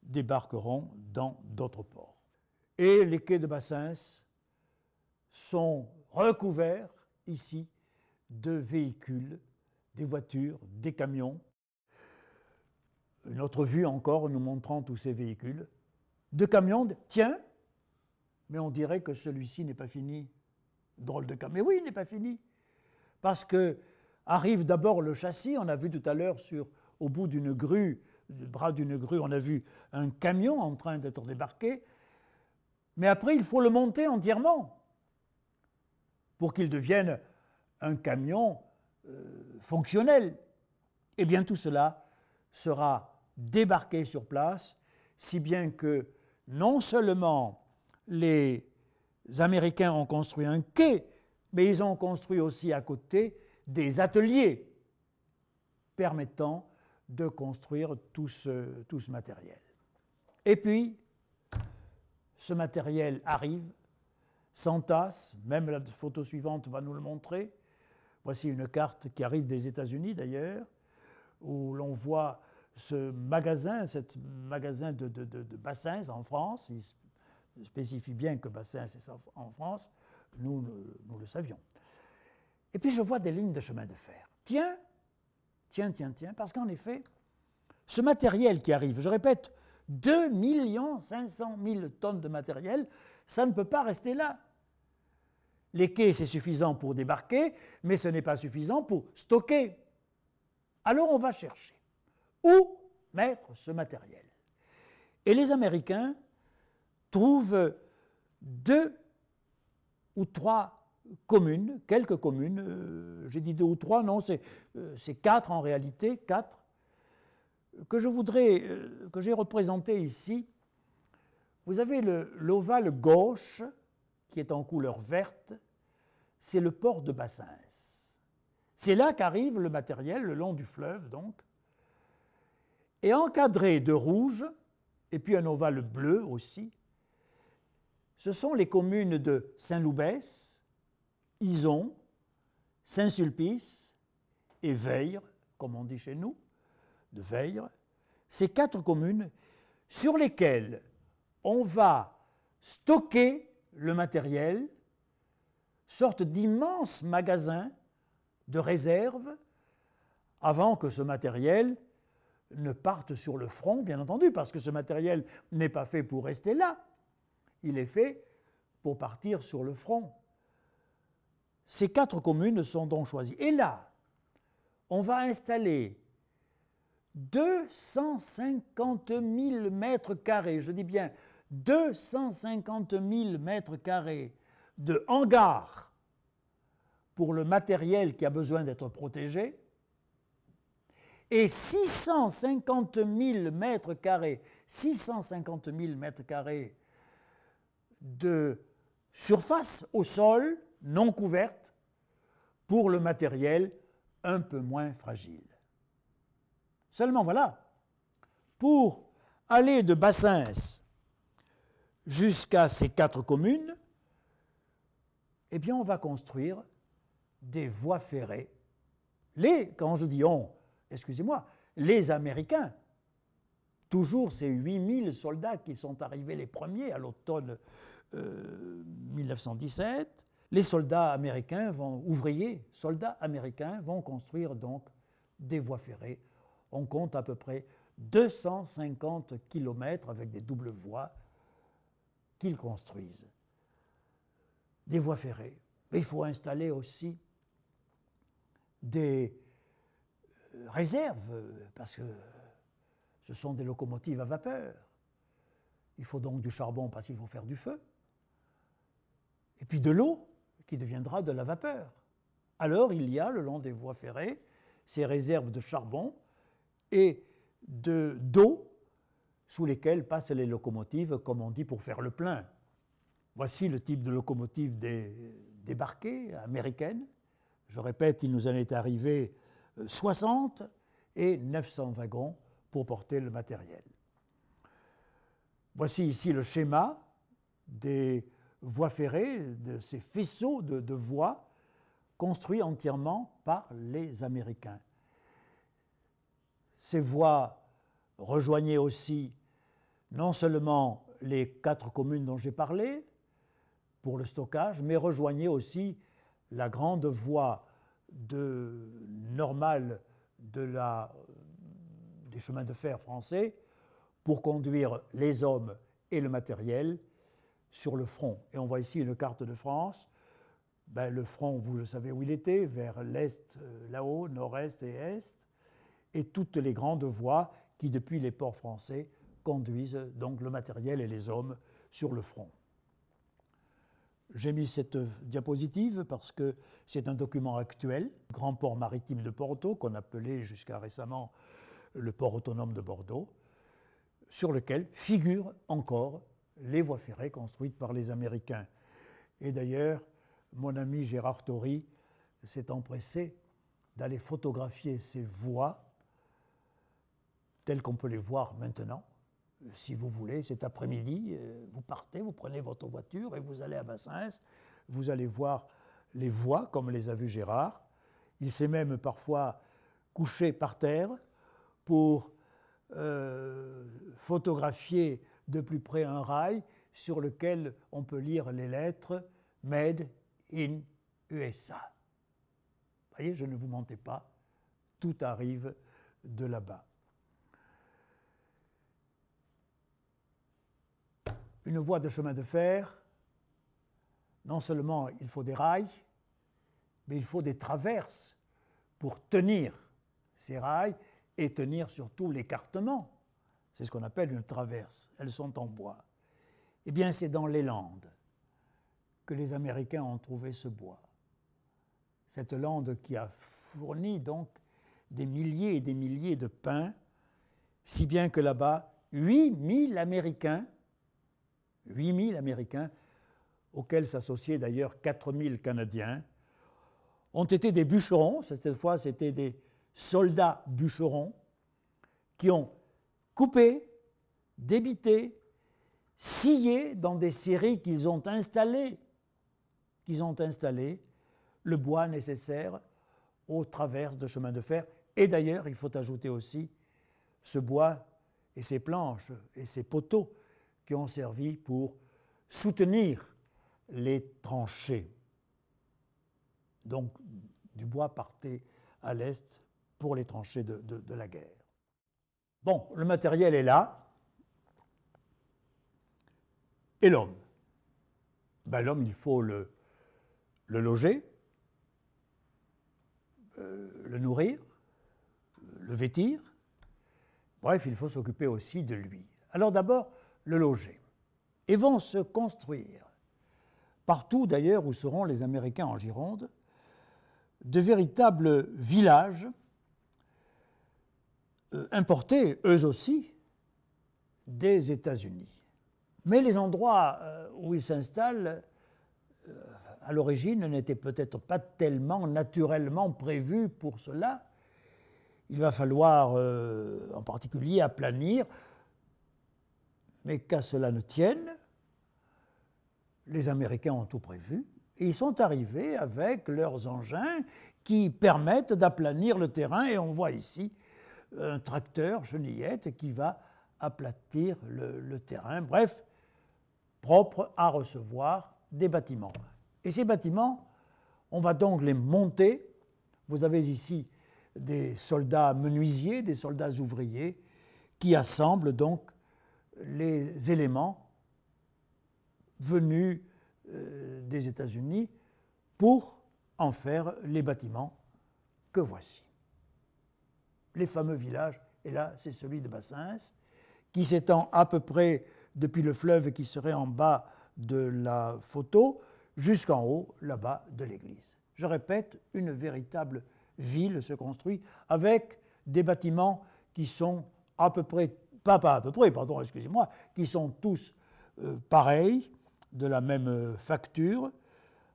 débarqueront dans d'autres ports. Et les quais de Bassins sont recouverts ici de véhicules, des voitures, des camions. Notre vue encore nous montrant tous ces véhicules de camion, tiens, mais on dirait que celui-ci n'est pas fini. Drôle de camion. Mais oui, il n'est pas fini. Parce que arrive d'abord le châssis, on a vu tout à l'heure sur au bout d'une grue, le bras d'une grue, on a vu un camion en train d'être débarqué. Mais après, il faut le monter entièrement pour qu'il devienne un camion euh, fonctionnel. Eh bien, tout cela sera débarqué sur place, si bien que non seulement les Américains ont construit un quai, mais ils ont construit aussi à côté des ateliers permettant de construire tout ce, tout ce matériel. Et puis, ce matériel arrive, s'entasse, même la photo suivante va nous le montrer. Voici une carte qui arrive des États-Unis d'ailleurs, où l'on voit ce magasin, magasin de, Bassins en France, il spécifie bien que Bassins c'est ça en France, nous nous le savions. Et puis je vois des lignes de chemin de fer. Tiens, tiens, tiens, tiens, parce qu'en effet, ce matériel qui arrive, je répète, 2 500 000 tonnes de matériel, ça ne peut pas rester là. Les quais, c'est suffisant pour débarquer, mais ce n'est pas suffisant pour stocker. Alors on va chercher où mettre ce matériel. Et les Américains trouvent deux ou trois communes, quelques communes, euh, j'ai dit deux ou trois, non, euh, c'est quatre en réalité, quatre, que je voudrais, euh, que j'ai représenté ici. Vous avez l'ovale gauche, qui est en couleur verte, c'est le port de Bassins. C'est là qu'arrive le matériel le long du fleuve, donc, et encadré de rouge, et puis un ovale bleu aussi, ce sont les communes de Saint-Loubès, Ison, Saint-Sulpice et Veille, comme on dit chez nous, de Veille, ces quatre communes sur lesquelles on va stocker le matériel, sorte d'immenses magasins de réserve, avant que ce matériel ne partent sur le front, bien entendu, parce que ce matériel n'est pas fait pour rester là. Il est fait pour partir sur le front. Ces quatre communes sont donc choisies. Et là, on va installer 250 000 mètres carrés, je dis bien 250 000 mètres carrés de hangars pour le matériel qui a besoin d'être protégé, et 650 000 mètres carrés, de surface au sol non couverte pour le matériel un peu moins fragile. Seulement voilà, pour aller de Bassins jusqu'à ces quatre communes, eh bien on va construire des voies ferrées. Les, quand je dis on, excusez-moi, les Américains, toujours ces 8000 soldats qui sont arrivés les premiers à l'automne 1917, euh, les soldats américains vont, ouvriers, soldats américains vont construire donc des voies ferrées. On compte à peu près 250 km avec des doubles voies qu'ils construisent. Des voies ferrées. Mais il faut installer aussi des, euh, réserve, parce que ce sont des locomotives à vapeur. Il faut donc du charbon parce qu'il faut faire du feu. Et puis de l'eau qui deviendra de la vapeur. Alors il y a le long des voies ferrées ces réserves de charbon et de d'eau sous lesquelles passent les locomotives, comme on dit, pour faire le plein. Voici le type de locomotive euh, débarquée américaine Je répète, il nous en est arrivé 60 et 900 wagons pour porter le matériel. Voici ici le schéma des voies ferrées, de ces faisceaux de, voies construits entièrement par les Américains. Ces voies rejoignaient aussi non seulement les quatre communes dont j'ai parlé pour le stockage, mais rejoignaient aussi la grande voie de normal de euh, des chemins de fer français pour conduire les hommes et le matériel sur le front. Et on voit ici une carte de France. Ben, le front, vous le savez où il était, vers l'est, euh, là-haut, nord-est et est, et toutes les grandes voies qui, depuis les ports français, conduisent donc le matériel et les hommes sur le front. J'ai mis cette euh, diapositive parce que c'est un document actuel, grand port maritime de Porto, qu'on appelait jusqu'à récemment le port autonome de Bordeaux, sur lequel figurent encore les voies ferrées construites par les Américains. Et d'ailleurs, mon ami Gérard Tory s'est empressé d'aller photographier ces voies telles qu'on peut les voir maintenant, euh, si vous voulez, cet après-midi, euh, vous partez, vous prenez votre voiture et vous allez à Bassins, vous allez voir les voies comme les a vues Gérard. Il s'est même parfois couché par terre pour euh, photographier de plus près un rail sur lequel on peut lire les lettres Made in USA. Vous voyez, je ne vous mentais pas, tout arrive de là-bas. une voie de chemin de fer, non seulement il faut des rails, mais il faut des traverses pour tenir ces rails et tenir surtout l'écartement. C'est ce qu'on appelle une traverse. Elles sont en bois. Eh bien, c'est dans les Landes que les Américains ont trouvé ce bois. Cette lande qui a fourni donc des milliers et des milliers de pins, si bien que là-bas, 8000 Américains 8 000 Américains, auxquels s'associaient d'ailleurs 4 000 Canadiens, ont été des bûcherons, cette fois c'était des soldats bûcherons, qui ont coupé, débité, scié dans des séries qu'ils ont installées, qu'ils ont installé le bois nécessaire aux traverses de chemins de fer. Et d'ailleurs, il faut ajouter aussi ce bois et ces planches et ces poteaux qui ont servi pour soutenir les tranchées. Donc du bois partait à l'est pour les tranchées de, la guerre. Bon, le matériel est là. Et l'homme ben, L'homme, il faut le, loger, euh, le nourrir, le vêtir. Bref, il faut s'occuper aussi de lui. Alors d'abord, le loger. Et vont se construire, partout d'ailleurs où seront les Américains en Gironde, de véritables villages euh, importés, eux aussi, des États-Unis. Mais les endroits euh, où ils s'installent, euh, à l'origine, n'étaient peut-être pas tellement naturellement prévus pour cela. Il va falloir en particulier aplanir mais qu'à cela ne tienne, les Américains ont tout prévu. ils sont arrivés avec leurs engins qui permettent d'aplanir le terrain. Et on voit ici un tracteur chenillette qui va aplatir le, le terrain. Bref, propre à recevoir des bâtiments. Et ces bâtiments, on va donc les monter. Vous avez ici des soldats menuisiers, des soldats ouvriers qui assemblent donc les éléments venus euh, des États-Unis pour en faire les bâtiments que voici. Les fameux villages, et là c'est celui de Bassins, qui s'étend à peu près depuis le fleuve qui serait en bas de la photo jusqu'en haut, là-bas, de l'église. Je répète, une véritable ville se construit avec des bâtiments qui sont à peu près pas, à peu près, pardon, excusez-moi, qui sont tous euh, pareils, de la même euh, facture.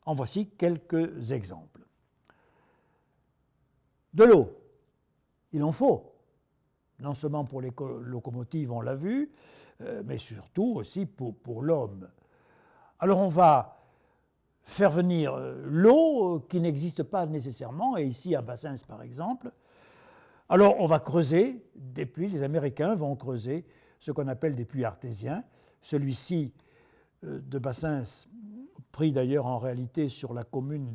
En voici quelques exemples. De l'eau, il en faut, non seulement pour les locomotives, on l'a vu, euh, mais surtout aussi pour, pour l'homme. Alors on va faire venir l'eau qui n'existe pas nécessairement, et ici à Bassins par exemple, alors on va creuser des puits, les Américains vont creuser ce qu'on appelle des puits artésiens. Celui-ci euh, de Bassins, pris d'ailleurs en réalité sur la commune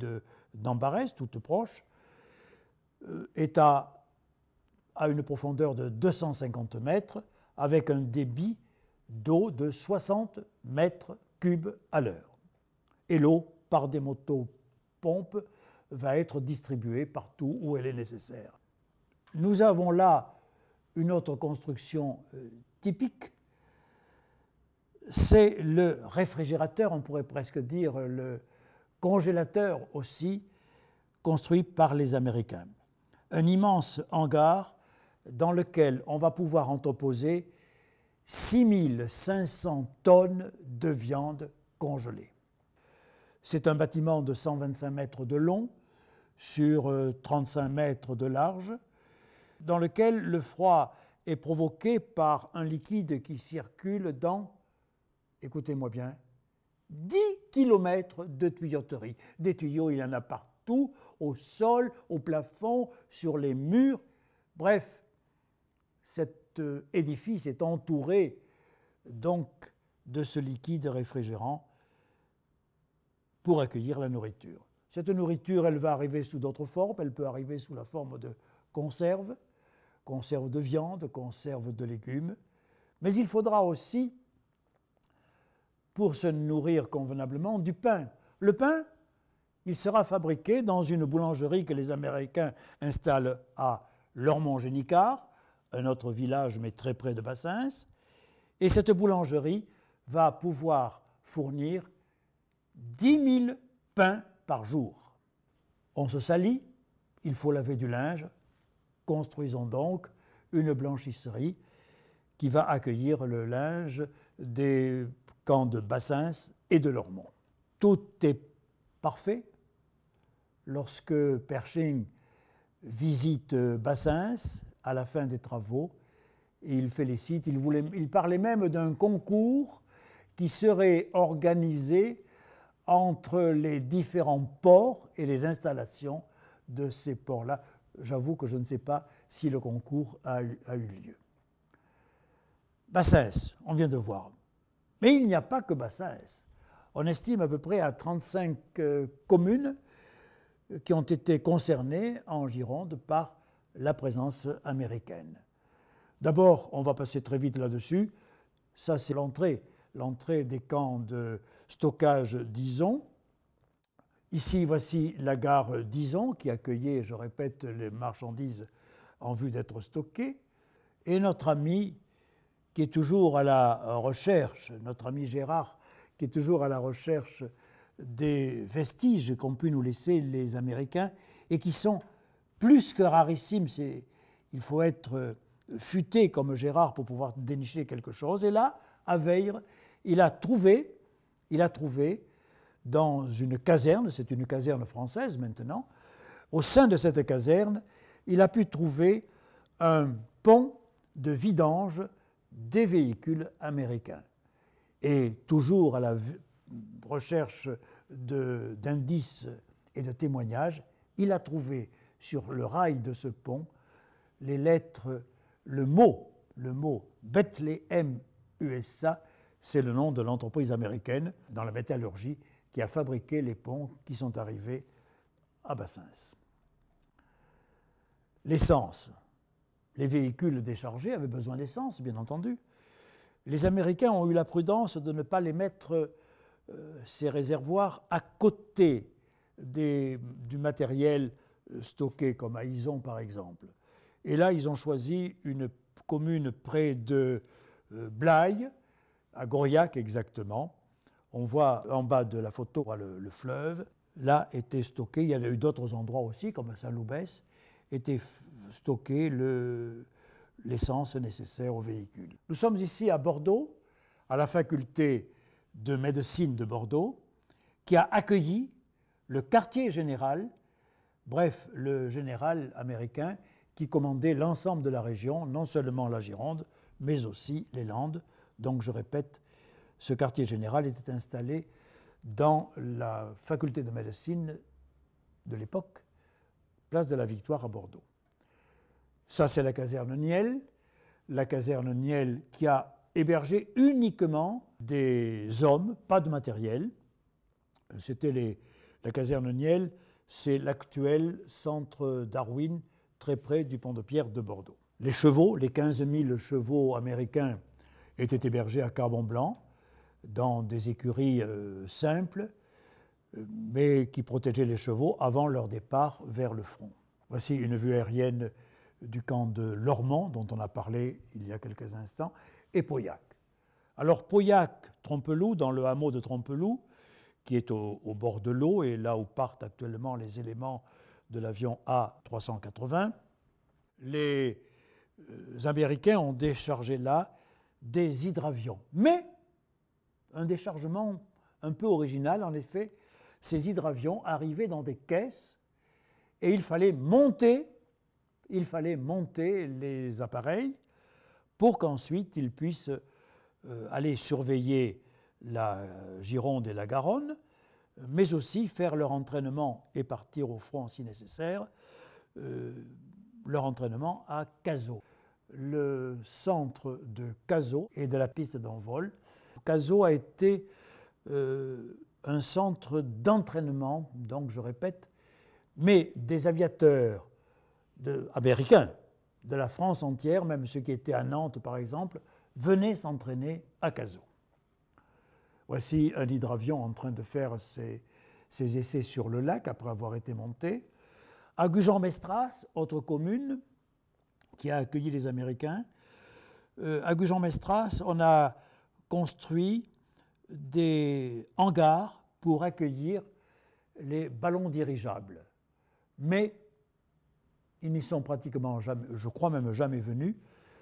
d'Ambarès, toute proche, euh, est à, à une profondeur de 250 mètres avec un débit d'eau de 60 mètres cubes à l'heure. Et l'eau, par des motopompes, va être distribuée partout où elle est nécessaire. Nous avons là une autre construction euh, typique, c'est le réfrigérateur, on pourrait presque dire le congélateur aussi, construit par les Américains. Un immense hangar dans lequel on va pouvoir entreposer 6500 tonnes de viande congelée. C'est un bâtiment de 125 mètres de long sur 35 euh, mètres de large dans lequel le froid est provoqué par un liquide qui circule dans, écoutez-moi bien, 10 km de tuyauterie. Des tuyaux, il y en a partout, au sol, au plafond, sur les murs. Bref, cet euh, édifice est entouré donc de ce liquide réfrigérant pour accueillir la nourriture. Cette nourriture, elle va arriver sous d'autres formes, elle peut arriver sous la forme de conserve, conserve de viande, conserve de légumes, mais il faudra aussi, pour se nourrir convenablement, du pain. Le pain, il sera fabriqué dans une boulangerie que les Américains installent à Lormont-Génicard, un autre village mais très près de Bassins, et cette boulangerie va pouvoir fournir 10 000 pains par jour. On se salit, il faut laver du linge, Construisons donc une blanchisserie qui va accueillir le linge des camps de Bassins et de Lormont. Tout est parfait. Lorsque Pershing visite Bassins à la fin des travaux, il félicite, il, il parlait même d'un concours qui serait organisé entre les différents ports et les installations de ces ports-là j'avoue que je ne sais pas si le concours a eu, lieu. Bassès, on vient de voir. Mais il n'y a pas que Bassès. On estime à peu près à 35 euh, communes euh, qui ont été concernées en Gironde par la présence américaine. D'abord, on va passer très vite là-dessus. Ça, c'est l'entrée, l'entrée des camps de stockage disons. Ici, voici la gare d'Ison qui accueillait, je répète, les marchandises en vue d'être stockées. Et notre ami, qui est toujours à la recherche, notre ami Gérard, qui est toujours à la recherche des vestiges qu'ont pu nous laisser les Américains et qui sont plus que rarissimes. Il faut être euh, futé comme Gérard pour pouvoir dénicher quelque chose. Et là, à veille il a trouvé, il a trouvé dans une caserne, c'est une caserne française maintenant. Au sein de cette caserne, il a pu trouver un pont de vidange des véhicules américains. Et toujours à la recherche d'indices et de témoignages, il a trouvé sur le rail de ce pont les lettres, le mot, le mot Bethlehem USA, c'est le nom de l'entreprise américaine dans la métallurgie qui a fabriqué les ponts qui sont arrivés à Bassins. L'essence. Les véhicules déchargés avaient besoin d'essence, bien entendu. Les Américains ont eu la prudence de ne pas les mettre, euh, ces réservoirs, à côté du matériel euh, stocké, comme à Ison par exemple. Et là, ils ont choisi une commune près de euh, Blaye, à Goriac exactement, on voit en bas de la photo le, fleuve. Là était stocké, il y avait eu d'autres endroits aussi, comme à Saint-Loubès, était stocké l'essence nécessaire aux véhicules. Nous sommes ici à Bordeaux, à la faculté de médecine de Bordeaux, qui a accueilli le quartier général, bref, le général américain qui commandait l'ensemble de la région, non seulement la Gironde, mais aussi les Landes. Donc je répète, ce quartier général était installé dans la faculté de médecine de l'époque, place de la Victoire à Bordeaux. Ça, c'est la caserne Niel, la caserne Niel qui a hébergé uniquement des hommes, pas de matériel. C'était la caserne Niel, c'est l'actuel centre Darwin, très près du pont de pierre de Bordeaux. Les chevaux, les 15 000 chevaux américains étaient hébergés à Carbon Blanc dans des écuries euh, simples, euh, mais qui protégeaient les chevaux avant leur départ vers le front. Voici une vue aérienne du camp de Lormont, dont on a parlé il y a quelques instants, et Pauillac. Alors Pauillac, Trompelou, dans le hameau de Trompelou, qui est au, bord de l'eau et là où partent actuellement les éléments de l'avion A380, les euh, Américains ont déchargé là des hydravions. Mais un déchargement un peu original, en effet. Ces hydravions arrivaient dans des caisses et il fallait monter, il fallait monter les appareils pour qu'ensuite ils puissent euh, aller surveiller la Gironde et la Garonne, mais aussi faire leur entraînement et partir au front si nécessaire, euh, leur entraînement à Cazaux. Le centre de Cazaux et de la piste d'envol Caso a été euh, un centre d'entraînement, donc je répète, mais des aviateurs américains, de la France entière, même ceux qui étaient à Nantes par exemple, venaient s'entraîner à Cazaux. Voici un hydravion en train de faire ses, essais sur le lac après avoir été monté. À Gujan-Mestras, autre commune qui a accueilli les Américains, euh, à Gujan-Mestras, on a construit des hangars pour accueillir les ballons dirigeables. Mais ils n'y sont pratiquement jamais, je crois même jamais venus.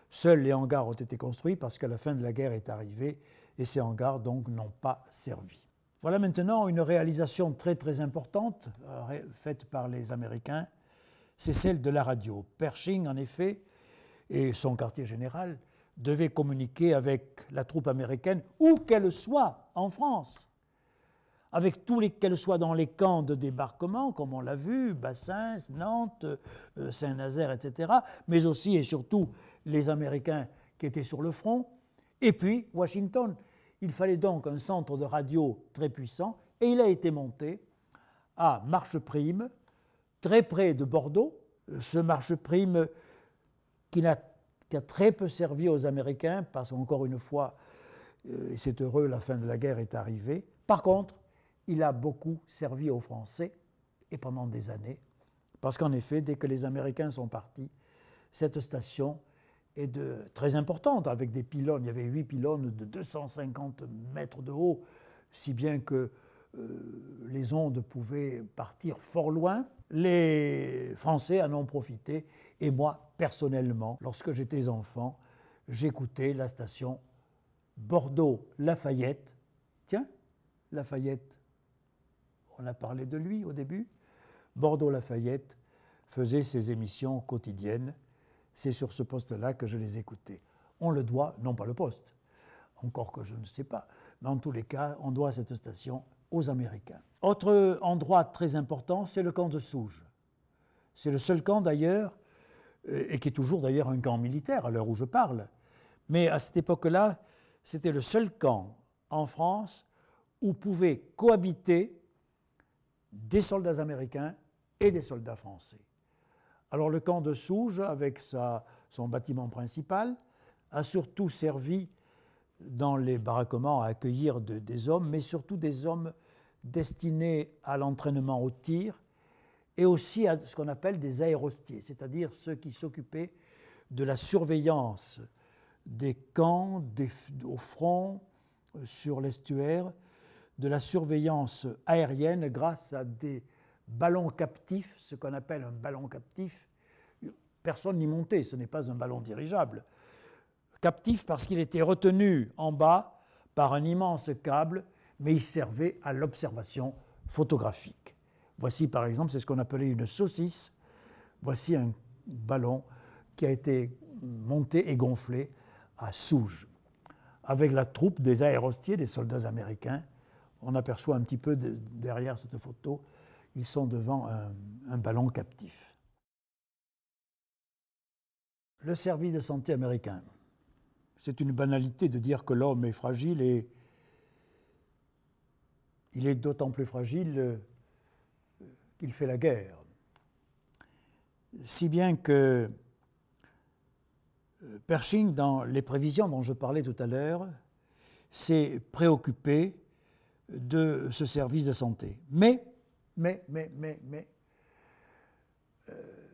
Seuls les hangars ont été construits parce que la fin de la guerre est arrivée et ces hangars donc n'ont pas servi. Voilà maintenant une réalisation très très importante euh, faite par les Américains, c'est celle de la radio. Pershing en effet et son quartier général devait communiquer avec la troupe américaine, où qu'elle soit en France, avec tous les qu'elle soit dans les camps de débarquement, comme on l'a vu, Bassins, Nantes, euh, Saint-Nazaire, etc., mais aussi et surtout les Américains qui étaient sur le front, et puis Washington. Il fallait donc un centre de radio très puissant, et il a été monté à Marche-Prime, très près de Bordeaux. Euh, ce Marche-Prime qui n'a qui a très peu servi aux Américains, parce qu'encore une fois, euh, et c'est heureux, la fin de la guerre est arrivée. Par contre, il a beaucoup servi aux Français, et pendant des années, parce qu'en effet, dès que les Américains sont partis, cette station est de, très importante, avec des pylônes. Il y avait huit pylônes de 250 mètres de haut, si bien que euh, les ondes pouvaient partir fort loin. Les Français en ont profité et moi, personnellement, lorsque j'étais enfant, j'écoutais la station Bordeaux-Lafayette. Tiens, Lafayette, on a parlé de lui au début. Bordeaux-Lafayette faisait ses émissions quotidiennes. C'est sur ce poste-là que je les écoutais. On le doit, non pas le poste, encore que je ne sais pas, mais en tous les cas, on doit cette station aux Américains. Autre endroit très important, c'est le camp de Souge. C'est le seul camp d'ailleurs et qui est toujours d'ailleurs un camp militaire à l'heure où je parle. Mais à cette époque-là, c'était le seul camp en France où pouvaient cohabiter des soldats américains et des soldats français. Alors le camp de Souge, avec son bâtiment principal, a surtout servi dans les baraquements à accueillir des hommes, mais surtout des hommes destinés à l'entraînement au tir, et aussi à ce qu'on appelle des aérostiers, c'est-à-dire ceux qui s'occupaient de la surveillance des camps, au front, euh, sur l'estuaire, de la surveillance aérienne grâce à des ballons captifs, ce qu'on appelle un ballon captif. Personne n'y montait, ce n'est pas un ballon dirigeable. Captif parce qu'il était retenu en bas par un immense câble, mais il servait à l'observation photographique. Voici par exemple, c'est ce qu'on appelait une saucisse. Voici un ballon qui a été monté et gonflé à Souge. Avec la troupe des aérostiers, des soldats américains, on aperçoit un petit peu derrière cette photo, ils sont devant un ballon captif. Le service de santé américain. C'est une banalité de dire que l'homme est fragile et il est d'autant plus fragile qu'il fait la guerre. Si bien que euh, Pershing, dans les prévisions dont je parlais tout à l'heure, s'est préoccupé de ce service de santé. Mais, mais, mais, mais, mais, euh,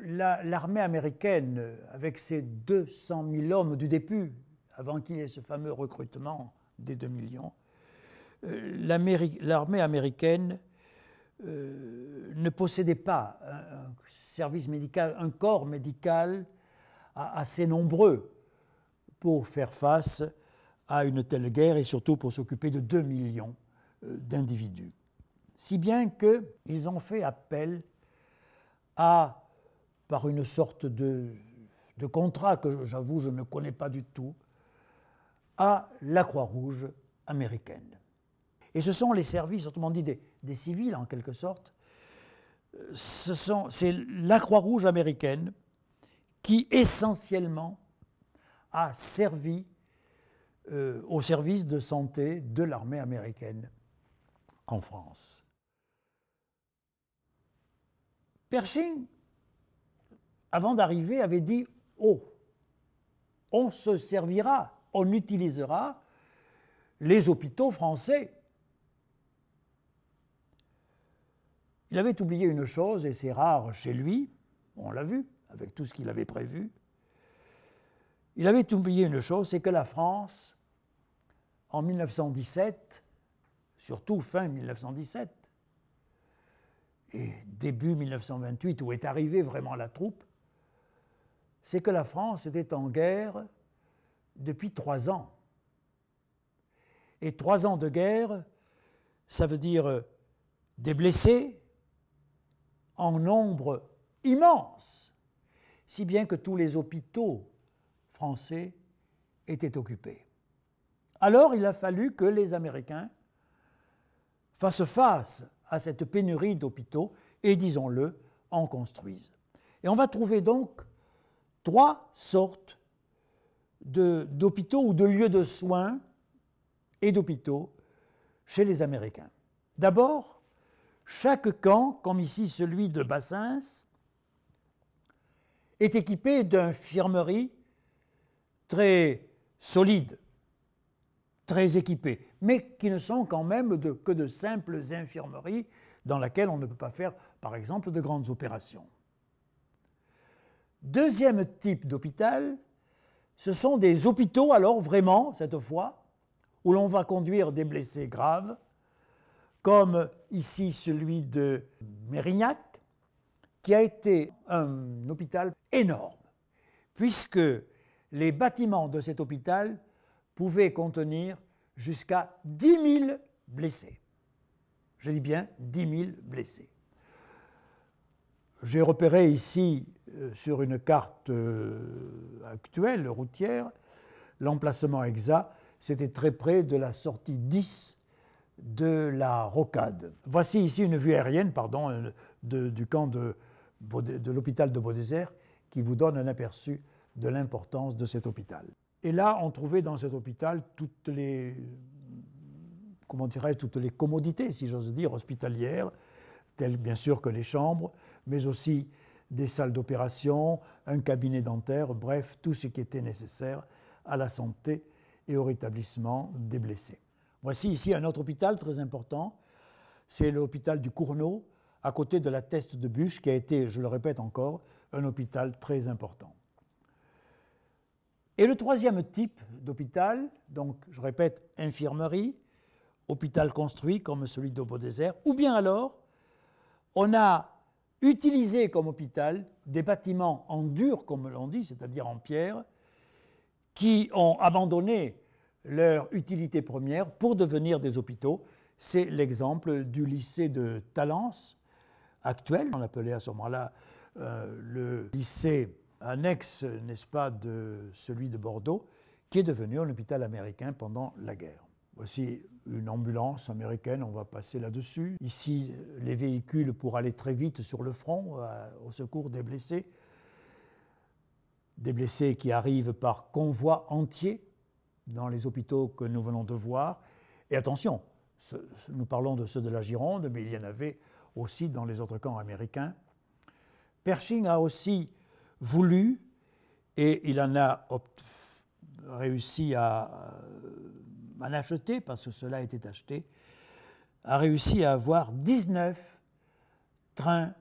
l'armée américaine, avec ses 200 000 hommes du début, avant qu'il y ait ce fameux recrutement des 2 millions, euh, l'armée américaine euh, ne possédait pas un, service médical, un corps médical assez nombreux pour faire face à une telle guerre et surtout pour s'occuper de 2 millions euh, d'individus. Si bien qu'ils ont fait appel à, par une sorte de, de contrat que j'avoue je ne connais pas du tout, à la Croix-Rouge américaine. Et ce sont les services, autrement dit des, des civils en quelque sorte, c'est la Croix-Rouge américaine qui essentiellement a servi euh, au service de santé de l'armée américaine en France. Pershing, avant d'arriver, avait dit Oh, on se servira, on utilisera les hôpitaux français Il avait oublié une chose, et c'est rare chez lui, on l'a vu, avec tout ce qu'il avait prévu. Il avait oublié une chose, c'est que la France, en 1917, surtout fin 1917, et début 1928, où est arrivée vraiment la troupe, c'est que la France était en guerre depuis trois ans. Et trois ans de guerre, ça veut dire des blessés, en nombre immense, si bien que tous les hôpitaux français étaient occupés. Alors il a fallu que les Américains fassent face à cette pénurie d'hôpitaux et, disons-le, en construisent. Et on va trouver donc trois sortes d'hôpitaux ou de lieux de soins et d'hôpitaux chez les Américains. D'abord, chaque camp, comme ici celui de Bassins, est équipé d'infirmeries très solides, très équipées, mais qui ne sont quand même que de simples infirmeries dans lesquelles on ne peut pas faire, par exemple, de grandes opérations. Deuxième type d'hôpital, ce sont des hôpitaux, alors vraiment, cette fois, où l'on va conduire des blessés graves comme ici celui de Mérignac, qui a été un hôpital énorme, puisque les bâtiments de cet hôpital pouvaient contenir jusqu'à 10 000 blessés. Je dis bien 10 000 blessés. J'ai repéré ici, euh, sur une carte euh, actuelle, routière, l'emplacement exact. C'était très près de la sortie 10 de la rocade. Voici ici une vue aérienne pardon, euh, du camp de, l'hôpital de Beaudésert qui vous donne un aperçu de l'importance de cet hôpital. Et là, on trouvait dans cet hôpital toutes les, comment dirais toutes les commodités, si j'ose dire, hospitalières, telles bien sûr que les chambres, mais aussi des salles d'opération, un cabinet dentaire, bref, tout ce qui était nécessaire à la santé et au rétablissement des blessés. Voici ici un autre hôpital très important, c'est l'hôpital du Courneau, à côté de la Teste de Bûche, qui a été, je le répète encore, un hôpital très important. Et le troisième type d'hôpital, donc je répète, infirmerie, hôpital construit comme celui de désert ou bien alors, on a utilisé comme hôpital des bâtiments en dur, comme l'on dit, c'est-à-dire en pierre, qui ont abandonné leur utilité première pour devenir des hôpitaux. C'est l'exemple du lycée de Talence, actuel, on appelait à ce moment-là euh, le lycée annexe, n'est-ce pas, de celui de Bordeaux, qui est devenu un hôpital américain pendant la guerre. Voici une ambulance américaine, on va passer là-dessus. Ici, les véhicules pour aller très vite sur le front euh, au secours des blessés. Des blessés qui arrivent par convoi entier dans les hôpitaux que nous venons de voir. Et attention, nous parlons de ceux de la Gironde, mais il y en avait aussi dans les autres camps américains. Pershing a aussi voulu, et il en a réussi à en acheter, parce que cela était acheté, a réussi à avoir 19 trains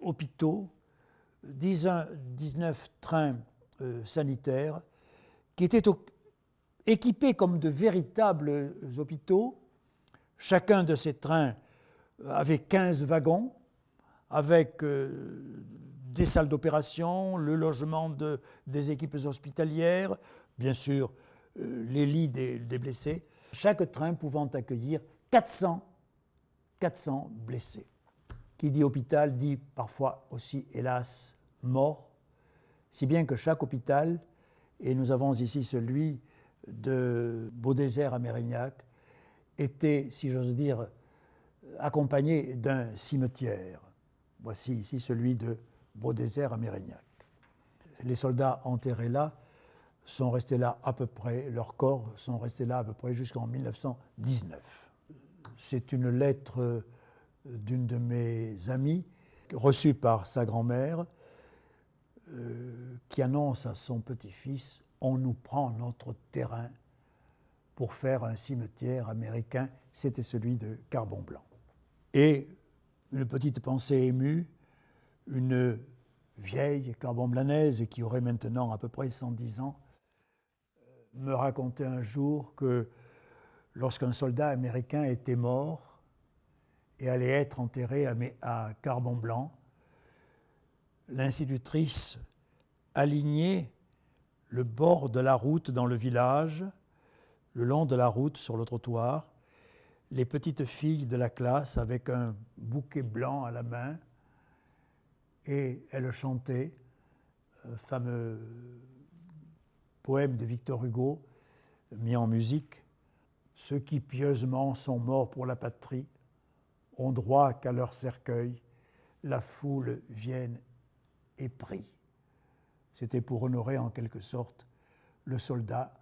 hôpitaux, 19 trains euh, sanitaires, qui étaient au, Équipés comme de véritables hôpitaux, chacun de ces trains avait 15 wagons, avec euh, des salles d'opération, le logement de, des équipes hospitalières, bien sûr euh, les lits des, des, blessés, chaque train pouvant accueillir 400, 400 blessés. Qui dit hôpital dit parfois aussi, hélas, mort, si bien que chaque hôpital, et nous avons ici celui de Beaudésert à Mérignac était, si j'ose dire, accompagné d'un cimetière. Voici ici celui de Beaudésert à Mérignac. Les soldats enterrés là sont restés là à peu près, leurs corps sont restés là à peu près jusqu'en 1919. C'est une lettre d'une de mes amies, reçue par sa grand-mère, euh, qui annonce à son petit-fils on nous prend notre terrain pour faire un cimetière américain, c'était celui de Carbon Blanc. Et une petite pensée émue, une vieille Carbon Blanaise qui aurait maintenant à peu près 110 ans, me racontait un jour que lorsqu'un soldat américain était mort et allait être enterré à Carbon Blanc, l'institutrice alignée, le bord de la route dans le village, le long de la route sur le trottoir, les petites filles de la classe avec un bouquet blanc à la main, et elles chantaient un euh, fameux poème de Victor Hugo, mis en musique, Ceux qui pieusement sont morts pour la patrie ont droit qu'à leur cercueil la foule vienne et prie. C'était pour honorer en quelque sorte le soldat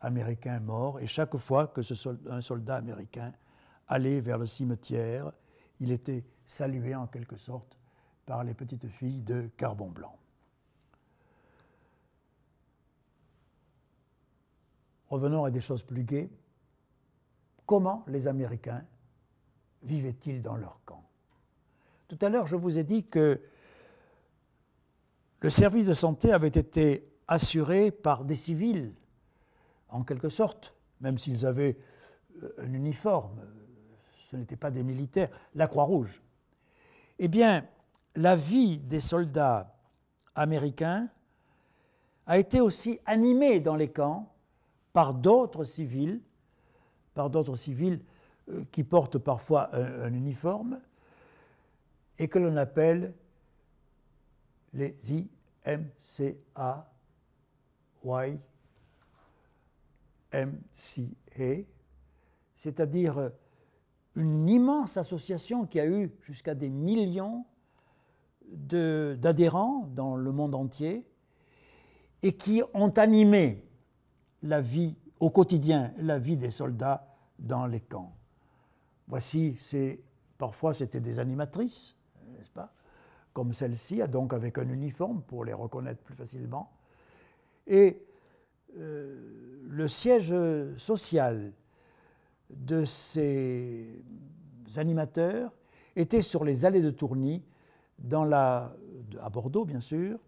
américain mort. Et chaque fois que ce soldat, un soldat américain allait vers le cimetière, il était salué en quelque sorte par les petites filles de Carbon Blanc. Revenons à des choses plus gaies. Comment les Américains vivaient-ils dans leur camp Tout à l'heure, je vous ai dit que le service de santé avait été assuré par des civils, en quelque sorte, même s'ils avaient euh, un uniforme. Ce n'étaient pas des militaires, la Croix-Rouge. Eh bien, la vie des soldats américains a été aussi animée dans les camps par d'autres civils, par d'autres civils euh, qui portent parfois un, un uniforme et que l'on appelle les IMCAY, c'est-à-dire une immense association qui a eu jusqu'à des millions d'adhérents dans le monde entier et qui ont animé la vie au quotidien, la vie des soldats dans les camps. Voici, parfois c'était des animatrices, n'est-ce pas comme celle-ci, donc avec un uniforme pour les reconnaître plus facilement. Et euh, le siège social de ces animateurs était sur les allées de Tourny, dans la, à Bordeaux bien sûr,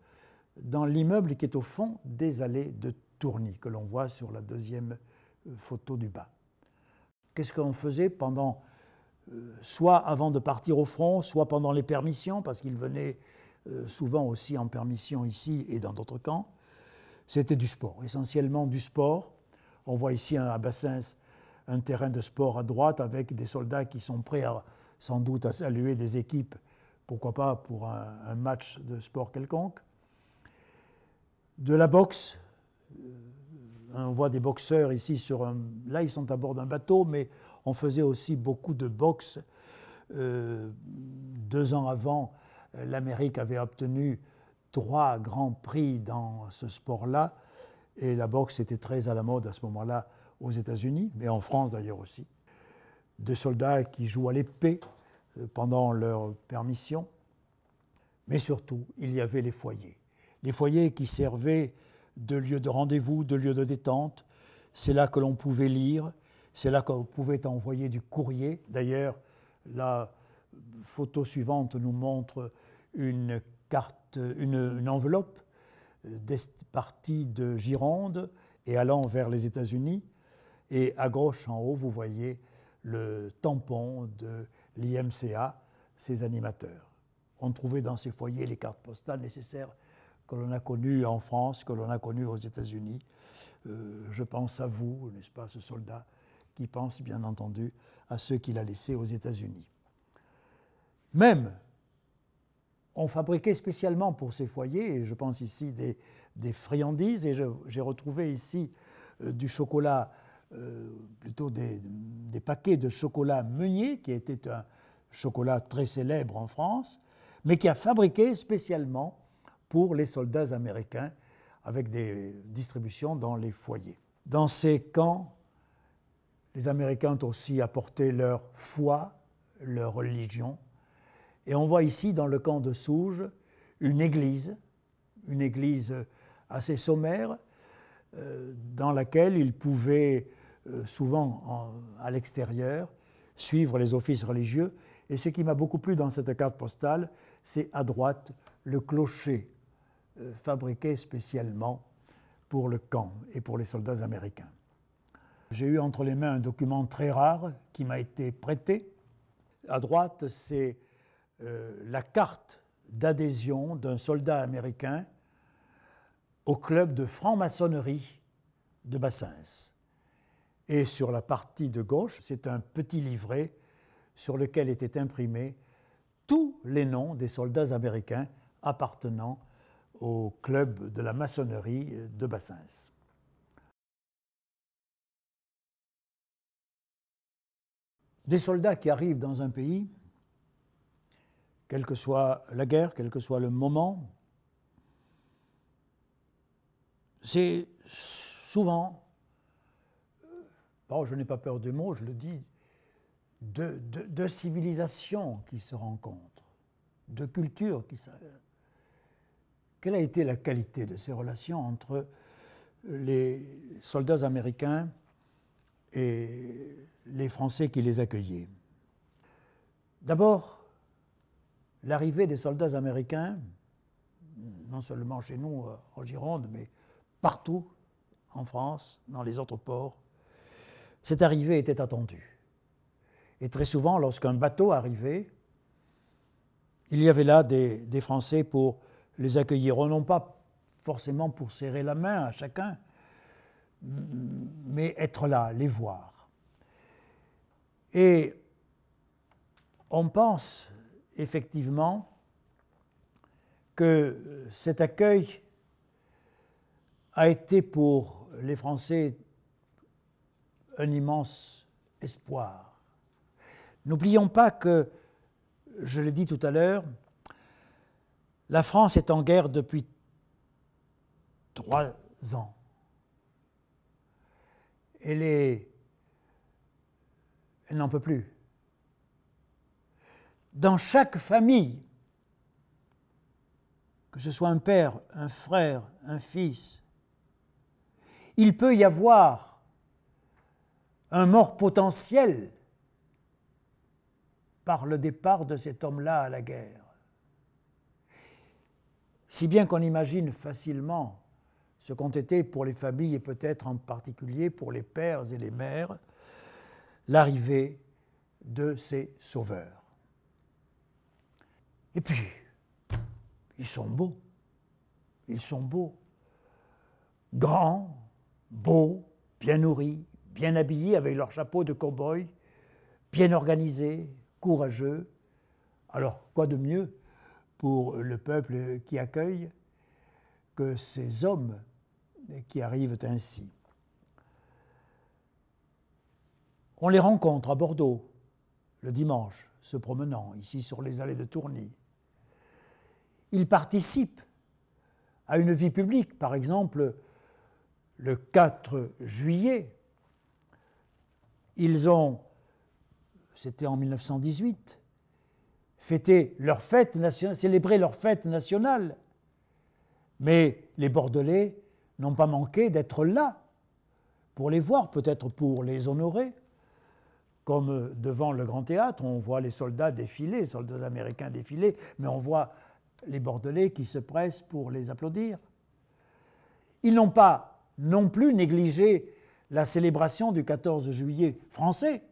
dans l'immeuble qui est au fond des allées de Tourny, que l'on voit sur la deuxième euh, photo du bas. Qu'est-ce qu'on faisait pendant euh, soit avant de partir au front, soit pendant les permissions, parce qu'ils venaient euh, souvent aussi en permission ici et dans d'autres camps. C'était du sport, essentiellement du sport. On voit ici hein, à Bassins un terrain de sport à droite avec des soldats qui sont prêts sans doute à saluer des équipes, pourquoi pas pour un match de sport quelconque. De la boxe, on voit des boxeurs ici sur un... Là, ils sont à bord d'un bateau, mais on faisait aussi beaucoup de boxe. Euh, deux ans avant, l'Amérique avait obtenu trois grands prix dans ce sport-là. Et la boxe était très à la mode à ce moment-là aux États-Unis, mais en France d'ailleurs aussi. Des soldats qui jouent à l'épée euh, pendant leur permission. Mais surtout, il y avait les foyers. Les foyers qui servaient de lieux de rendez-vous, de lieux de détente. C'est là que l'on pouvait lire, c'est là qu'on pouvait envoyer du courrier. D'ailleurs, la photo suivante nous montre une carte, une, enveloppe euh, partie de Gironde et allant vers les États-Unis. Et à gauche en haut, vous voyez le tampon de l'IMCA, ses animateurs. On trouvait dans ces foyers les cartes postales nécessaires que l'on a connu en France, que l'on a connu aux États-Unis. Euh, je pense à vous, n'est-ce pas, ce soldat qui pense bien entendu à ceux qu'il a laissés aux États-Unis. Même, on fabriquait spécialement pour ces foyers, et je pense ici des, friandises, et j'ai retrouvé ici euh, du chocolat, euh, plutôt des, des, paquets de chocolat Meunier, qui était un chocolat très célèbre en France, mais qui a fabriqué spécialement pour les soldats américains avec des distributions dans les foyers. Dans ces camps, les Américains ont aussi apporté leur foi, leur religion. Et on voit ici, dans le camp de Souge, une église, une église assez sommaire, euh, dans laquelle ils pouvaient, euh, souvent à l'extérieur, suivre les offices religieux. Et ce qui m'a beaucoup plu dans cette carte postale, c'est à droite le clocher euh, fabriqués spécialement pour le camp et pour les soldats américains. J'ai eu entre les mains un document très rare qui m'a été prêté. À droite, c'est euh, la carte d'adhésion d'un soldat américain au club de franc-maçonnerie de Bassins. Et sur la partie de gauche, c'est un petit livret sur lequel étaient imprimés tous les noms des soldats américains appartenant au club de la maçonnerie de Bassins. Des soldats qui arrivent dans un pays, quelle que soit la guerre, quel que soit le moment, c'est souvent, bon, je n'ai pas peur des mots, je le dis, de, de civilisations qui se rencontrent, de cultures qui se quelle a été la qualité de ces relations entre les soldats américains et les Français qui les accueillaient D'abord, l'arrivée des soldats américains, non seulement chez nous euh, en Gironde, mais partout en France, dans les autres ports, cette arrivée était attendue. Et très souvent, lorsqu'un bateau arrivait, il y avait là des, Français pour les accueillir. Non pas forcément pour serrer la main à chacun, mais être là, les voir. Et on pense effectivement que cet accueil a été pour les Français un immense espoir. N'oublions pas que, je l'ai dit tout à l'heure, la France est en guerre depuis trois ans. Elle, est... Elle n'en peut plus. Dans chaque famille, que ce soit un père, un frère, un fils, il peut y avoir un mort potentiel par le départ de cet homme-là à la guerre si bien qu'on imagine facilement ce qu'ont été pour les familles et peut-être en particulier pour les pères et les mères l'arrivée de ces sauveurs. Et puis, ils sont beaux. Ils sont beaux. Grands, beaux, bien nourris, bien habillés avec leur chapeau de cow-boy, bien organisés, courageux. Alors, quoi de mieux pour le peuple qui accueille que ces hommes qui arrivent ainsi. On les rencontre à Bordeaux le dimanche, se promenant ici sur les allées de Tourny. Ils participent à une vie publique, par exemple, le 4 juillet, ils ont, c'était en 1918, leur fête nationale, célébrer leur fête nationale. Mais les Bordelais n'ont pas manqué d'être là pour les voir, peut-être pour les honorer. Comme devant le Grand Théâtre, on voit les soldats défiler, les soldats américains défiler, mais on voit les Bordelais qui se pressent pour les applaudir. Ils n'ont pas non plus négligé la célébration du 14 juillet français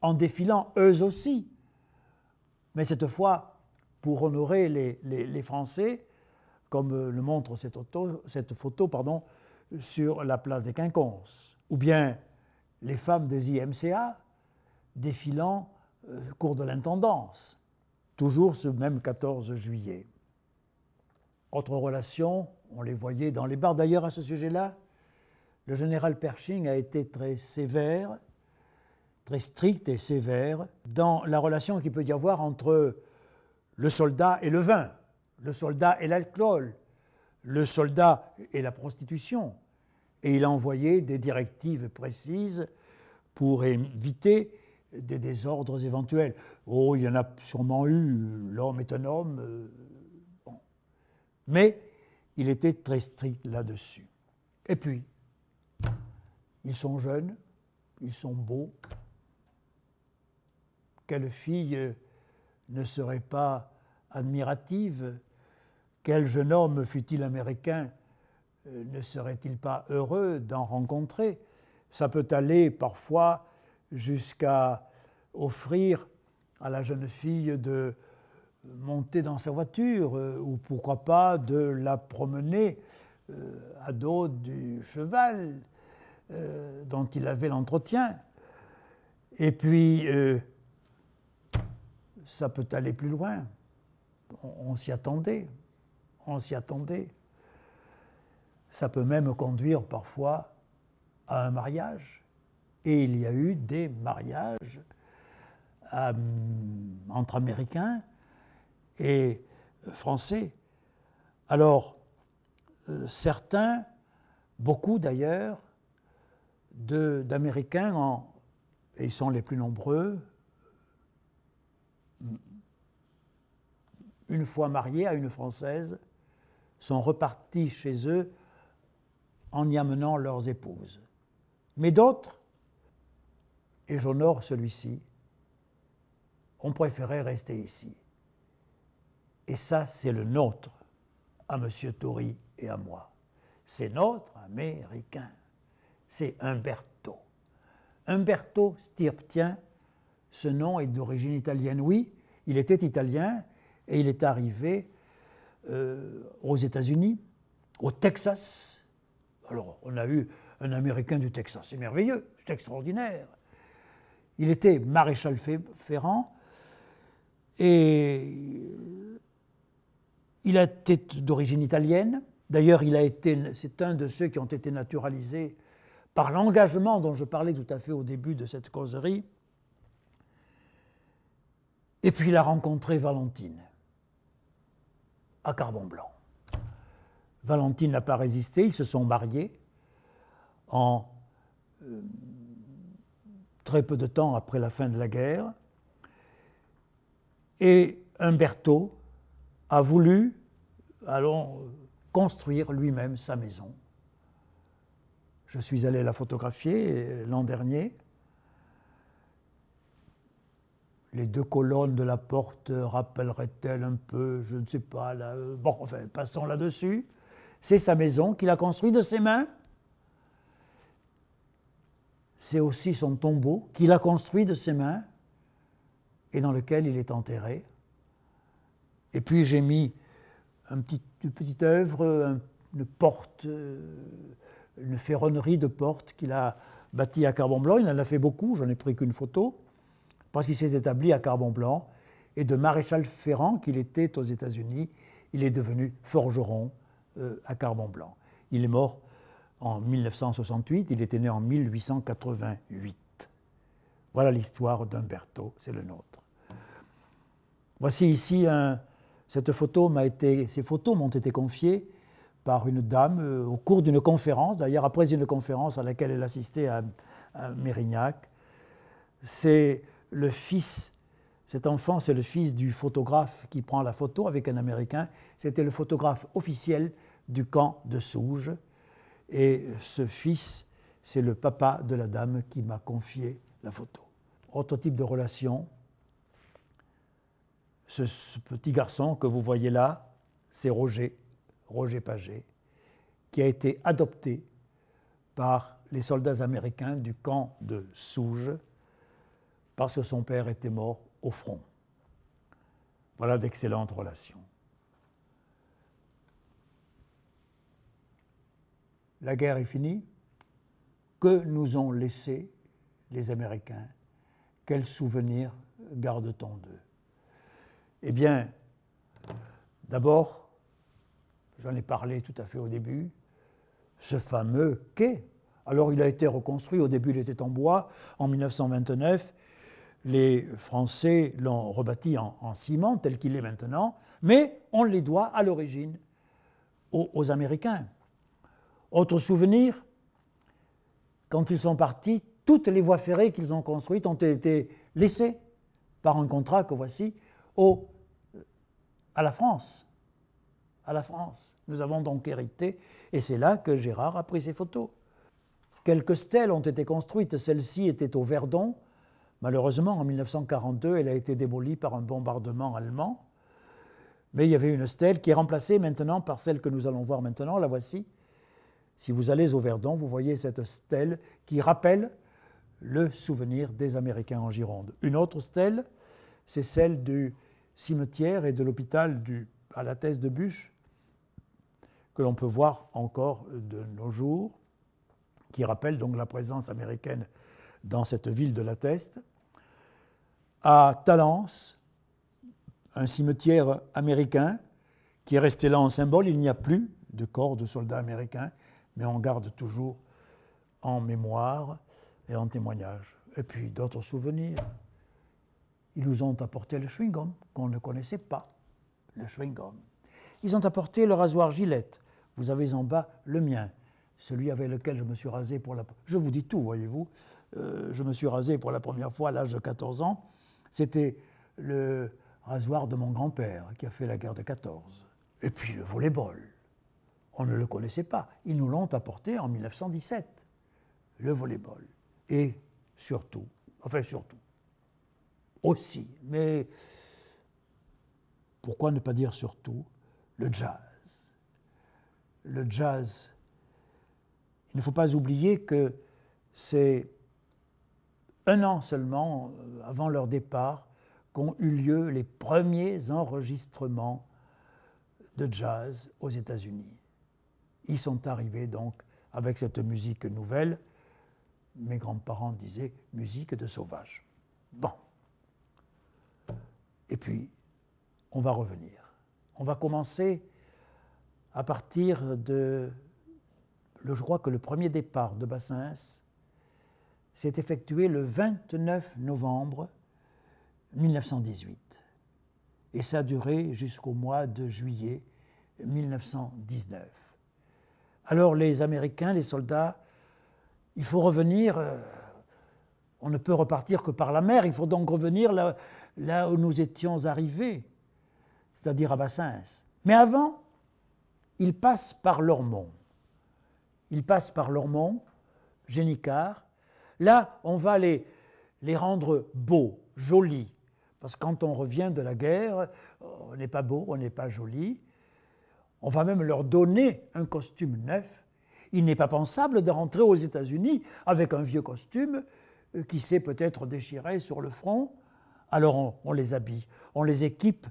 en défilant eux aussi mais cette fois pour honorer les, Français, comme le montre cette, cette photo pardon, sur la place des Quinconces, ou bien les femmes des IMCA défilant euh, cours de l'intendance, toujours ce même 14 juillet. Autre relation, on les voyait dans les bars d'ailleurs à ce sujet-là, le général Pershing a été très sévère très strict et sévère, dans la relation qu'il peut y avoir entre le soldat et le vin, le soldat et l'alcool, le soldat et la prostitution. Et il a envoyé des directives précises pour éviter des désordres éventuels. Oh, il y en a sûrement eu, l'homme est un homme. Euh, Mais il était très strict là-dessus. Et puis, ils sont jeunes, ils sont beaux, quelle fille euh, ne serait pas admirative Quel jeune homme, fut il américain, euh, ne serait-il pas heureux d'en rencontrer Ça peut aller parfois jusqu'à offrir à la jeune fille de monter dans sa voiture euh, ou pourquoi pas de la promener à dos du cheval dont il avait l'entretien. Et puis, ça peut aller plus loin. On, s'y attendait. On s'y attendait. Ça peut même conduire parfois à un mariage. Et il y a eu des mariages euh, entre Américains et Français. Alors, euh, certains, beaucoup d'ailleurs, d'Américains, et ils sont les plus nombreux, une fois mariés à une Française, sont repartis chez eux en y amenant leurs épouses. Mais d'autres, et j'honore celui-ci, ont préféré rester ici. Et ça, c'est le nôtre, à M. Tory et à moi. C'est notre Américain. C'est Umberto. Umberto Stirptien ce nom est d'origine italienne, oui. Il était italien et il est arrivé euh, aux États-Unis, au Texas. Alors, on a eu un Américain du Texas, c'est merveilleux, c'est extraordinaire. Il était maréchal Ferrand et euh, il était d'origine italienne. D'ailleurs, il c'est un de ceux qui ont été naturalisés par l'engagement dont je parlais tout à fait au début de cette causerie. Et puis il a rencontré Valentine à Carbon Blanc. Valentine n'a pas résisté, ils se sont mariés en euh, très peu de temps après la fin de la guerre. Et Umberto a voulu construire lui-même sa maison. Je suis allé la photographier euh, l'an dernier les deux colonnes de la porte rappelleraient-elles un peu, je ne sais pas, là, euh, bon, enfin, passons là-dessus. C'est sa maison qu'il a construite de ses mains. C'est aussi son tombeau qu'il a construit de ses mains et dans lequel il est enterré. Et puis j'ai mis un petit, une petite œuvre, une porte, euh, une ferronnerie de porte qu'il a bâtie à Carbon Blanc. Il en a fait beaucoup, j'en ai pris qu'une photo parce qu'il s'est établi à Carbon Blanc, et de maréchal Ferrand qu'il était aux États-Unis, il est devenu forgeron euh, à Carbon Blanc. Il est mort en 1968, il était né en 1888. Voilà l'histoire d'Umberto, c'est le nôtre. Voici ici cette photo m'a été, ces photos m'ont été confiées par une dame euh, au cours d'une conférence, d'ailleurs après une conférence à laquelle elle assistait à, à Mérignac. C'est le fils. Cet enfant, c'est le fils du photographe qui prend la photo avec un Américain. C'était le photographe officiel du camp de Souge. Et ce fils, c'est le papa de la dame qui m'a confié la photo. Autre type de relation, ce, petit garçon que vous voyez là, c'est Roger, Roger Paget, qui a été adopté par les soldats américains du camp de Souge parce que son père était mort au front. Voilà d'excellentes relations. La guerre est finie. Que nous ont laissé les Américains Quels souvenirs garde-t-on d'eux Eh bien, d'abord, j'en ai parlé tout à fait au début, ce fameux quai. Alors il a été reconstruit, au début il était en bois, en 1929 les Français l'ont rebâti en, ciment tel qu'il est maintenant, mais on les doit à l'origine aux, Américains. Autre souvenir, quand ils sont partis, toutes les voies ferrées qu'ils ont construites ont été laissées par un contrat que voici à la France. À la France. Nous avons donc hérité, et c'est là que Gérard a pris ses photos. Quelques stèles ont été construites. Celle-ci était au Verdon, Malheureusement, en 1942, elle a été démolie par un bombardement allemand. Mais il y avait une stèle qui est remplacée maintenant par celle que nous allons voir maintenant. La voici. Si vous allez au Verdon, vous voyez cette stèle qui rappelle le souvenir des Américains en Gironde. Une autre stèle, c'est celle du cimetière et de l'hôpital à la thèse de Bûche, que l'on peut voir encore de nos jours, qui rappelle donc la présence américaine dans cette ville de la Teste. À Talence, un cimetière américain qui est resté là en symbole, il n'y a plus de corps de soldats américains, mais on garde toujours en mémoire et en témoignage. Et puis d'autres souvenirs. Ils nous ont apporté le chewing-gum qu'on ne connaissait pas, le chewing-gum. Ils ont apporté le rasoir Gillette. Vous avez en bas le mien, celui avec lequel je me suis rasé pour la. Je vous dis tout, voyez-vous. Euh, je me suis rasé pour la première fois à l'âge de 14 ans. C'était le rasoir de mon grand-père qui a fait la guerre de 14. Et puis le volleyball. On ne le connaissait pas. Ils nous l'ont apporté en 1917, le volleyball. Et surtout, enfin surtout, aussi, mais pourquoi ne pas dire surtout le jazz Le jazz, il ne faut pas oublier que c'est un an seulement euh, avant leur départ, qu'ont eu lieu les premiers enregistrements de jazz aux États-Unis. Ils sont arrivés donc avec cette musique nouvelle. Mes grands-parents disaient musique de sauvage. Bon. Et puis, on va revenir. On va commencer à partir de. Je crois que le premier départ de Bassins, s'est effectué le 29 novembre 1918 et ça a duré jusqu'au mois de juillet 1919. Alors les Américains, les soldats, il faut revenir, euh, on ne peut repartir que par la mer, il faut donc revenir là, où nous étions arrivés, c'est-à-dire à Bassins. Mais avant, ils passent par Lormont. Ils passent par Lormont, Génicard, Là, on va les, les rendre beaux, jolis. Parce que quand on revient de la guerre, on n'est pas beau, on n'est pas joli. On va même leur donner un costume neuf. Il n'est pas pensable de rentrer aux États-Unis avec un vieux costume euh, qui s'est peut-être déchiré sur le front. Alors on, les habille, on les équipe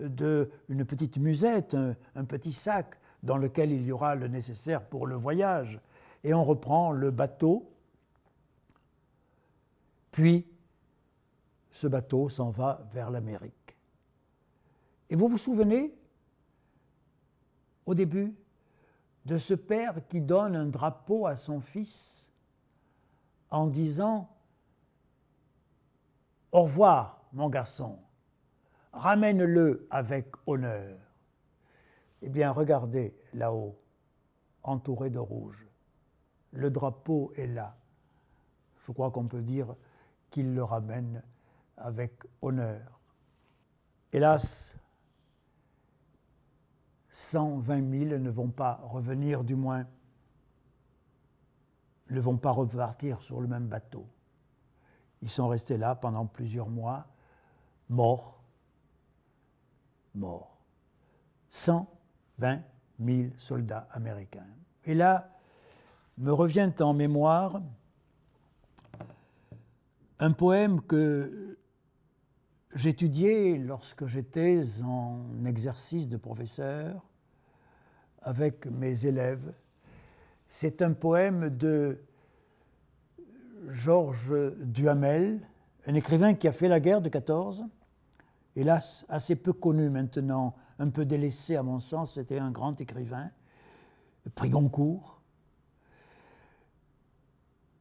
euh, d'une petite musette, un petit sac dans lequel il y aura le nécessaire pour le voyage. Et on reprend le bateau puis, ce bateau s'en va vers l'Amérique. Et vous vous souvenez, au début, de ce père qui donne un drapeau à son fils en disant Au revoir, mon garçon, ramène-le avec honneur. Eh bien, regardez là-haut, entouré de rouge. Le drapeau est là. Je crois qu'on peut dire qu'il le ramène avec honneur. Hélas, 120 000 ne vont pas revenir, du moins, ne vont pas repartir sur le même bateau. Ils sont restés là pendant plusieurs mois, morts, morts. 120 000 soldats américains. Et là, me revient en mémoire un poème que j'étudiais lorsque j'étais en exercice de professeur avec mes élèves. C'est un poème de Georges Duhamel, un écrivain qui a fait la guerre de 14, hélas assez peu connu maintenant, un peu délaissé à mon sens, c'était un grand écrivain, prix Goncourt.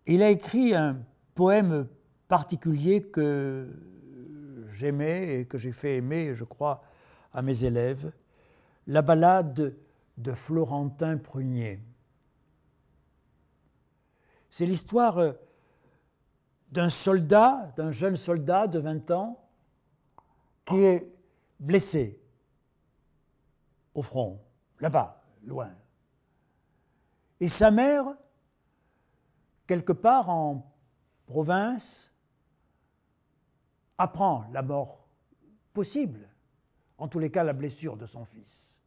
Il a écrit un poème particulier que j'aimais et que j'ai fait aimer, je crois, à mes élèves, la ballade de Florentin Prunier. C'est l'histoire d'un soldat, d'un jeune soldat de 20 ans, qui est blessé au front, là-bas, loin. Et sa mère, quelque part en province, apprend la mort possible, en tous les cas la blessure de son fils.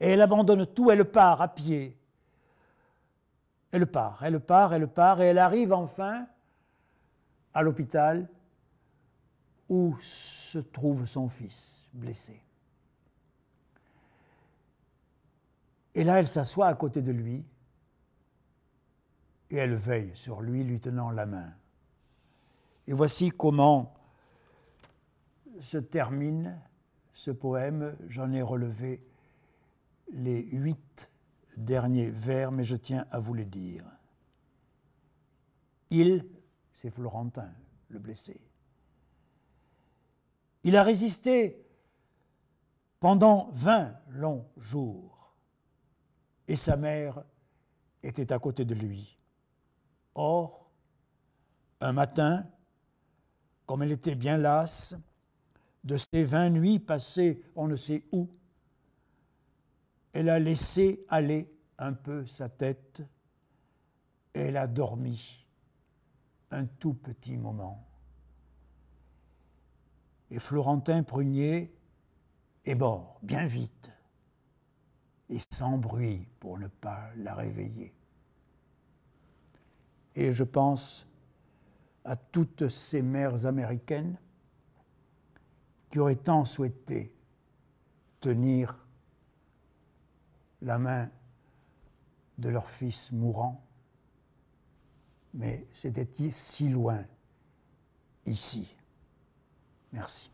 Et elle abandonne tout, elle part à pied. Elle part, elle part, elle part, et elle arrive enfin à l'hôpital où se trouve son fils blessé. Et là, elle s'assoit à côté de lui et elle veille sur lui, lui tenant la main. Et voici comment se termine ce poème. J'en ai relevé les huit derniers vers, mais je tiens à vous le dire. Il, c'est Florentin, le blessé. Il a résisté pendant vingt longs jours, et sa mère était à côté de lui. Or, un matin, comme elle était bien lasse, de ces vingt nuits passées on ne sait où, elle a laissé aller un peu sa tête et elle a dormi un tout petit moment. Et Florentin Prunier est mort, bien vite, et sans bruit pour ne pas la réveiller. Et je pense à toutes ces mères américaines qui aurait tant souhaité tenir la main de leur fils mourant, mais c'était si loin ici. Merci.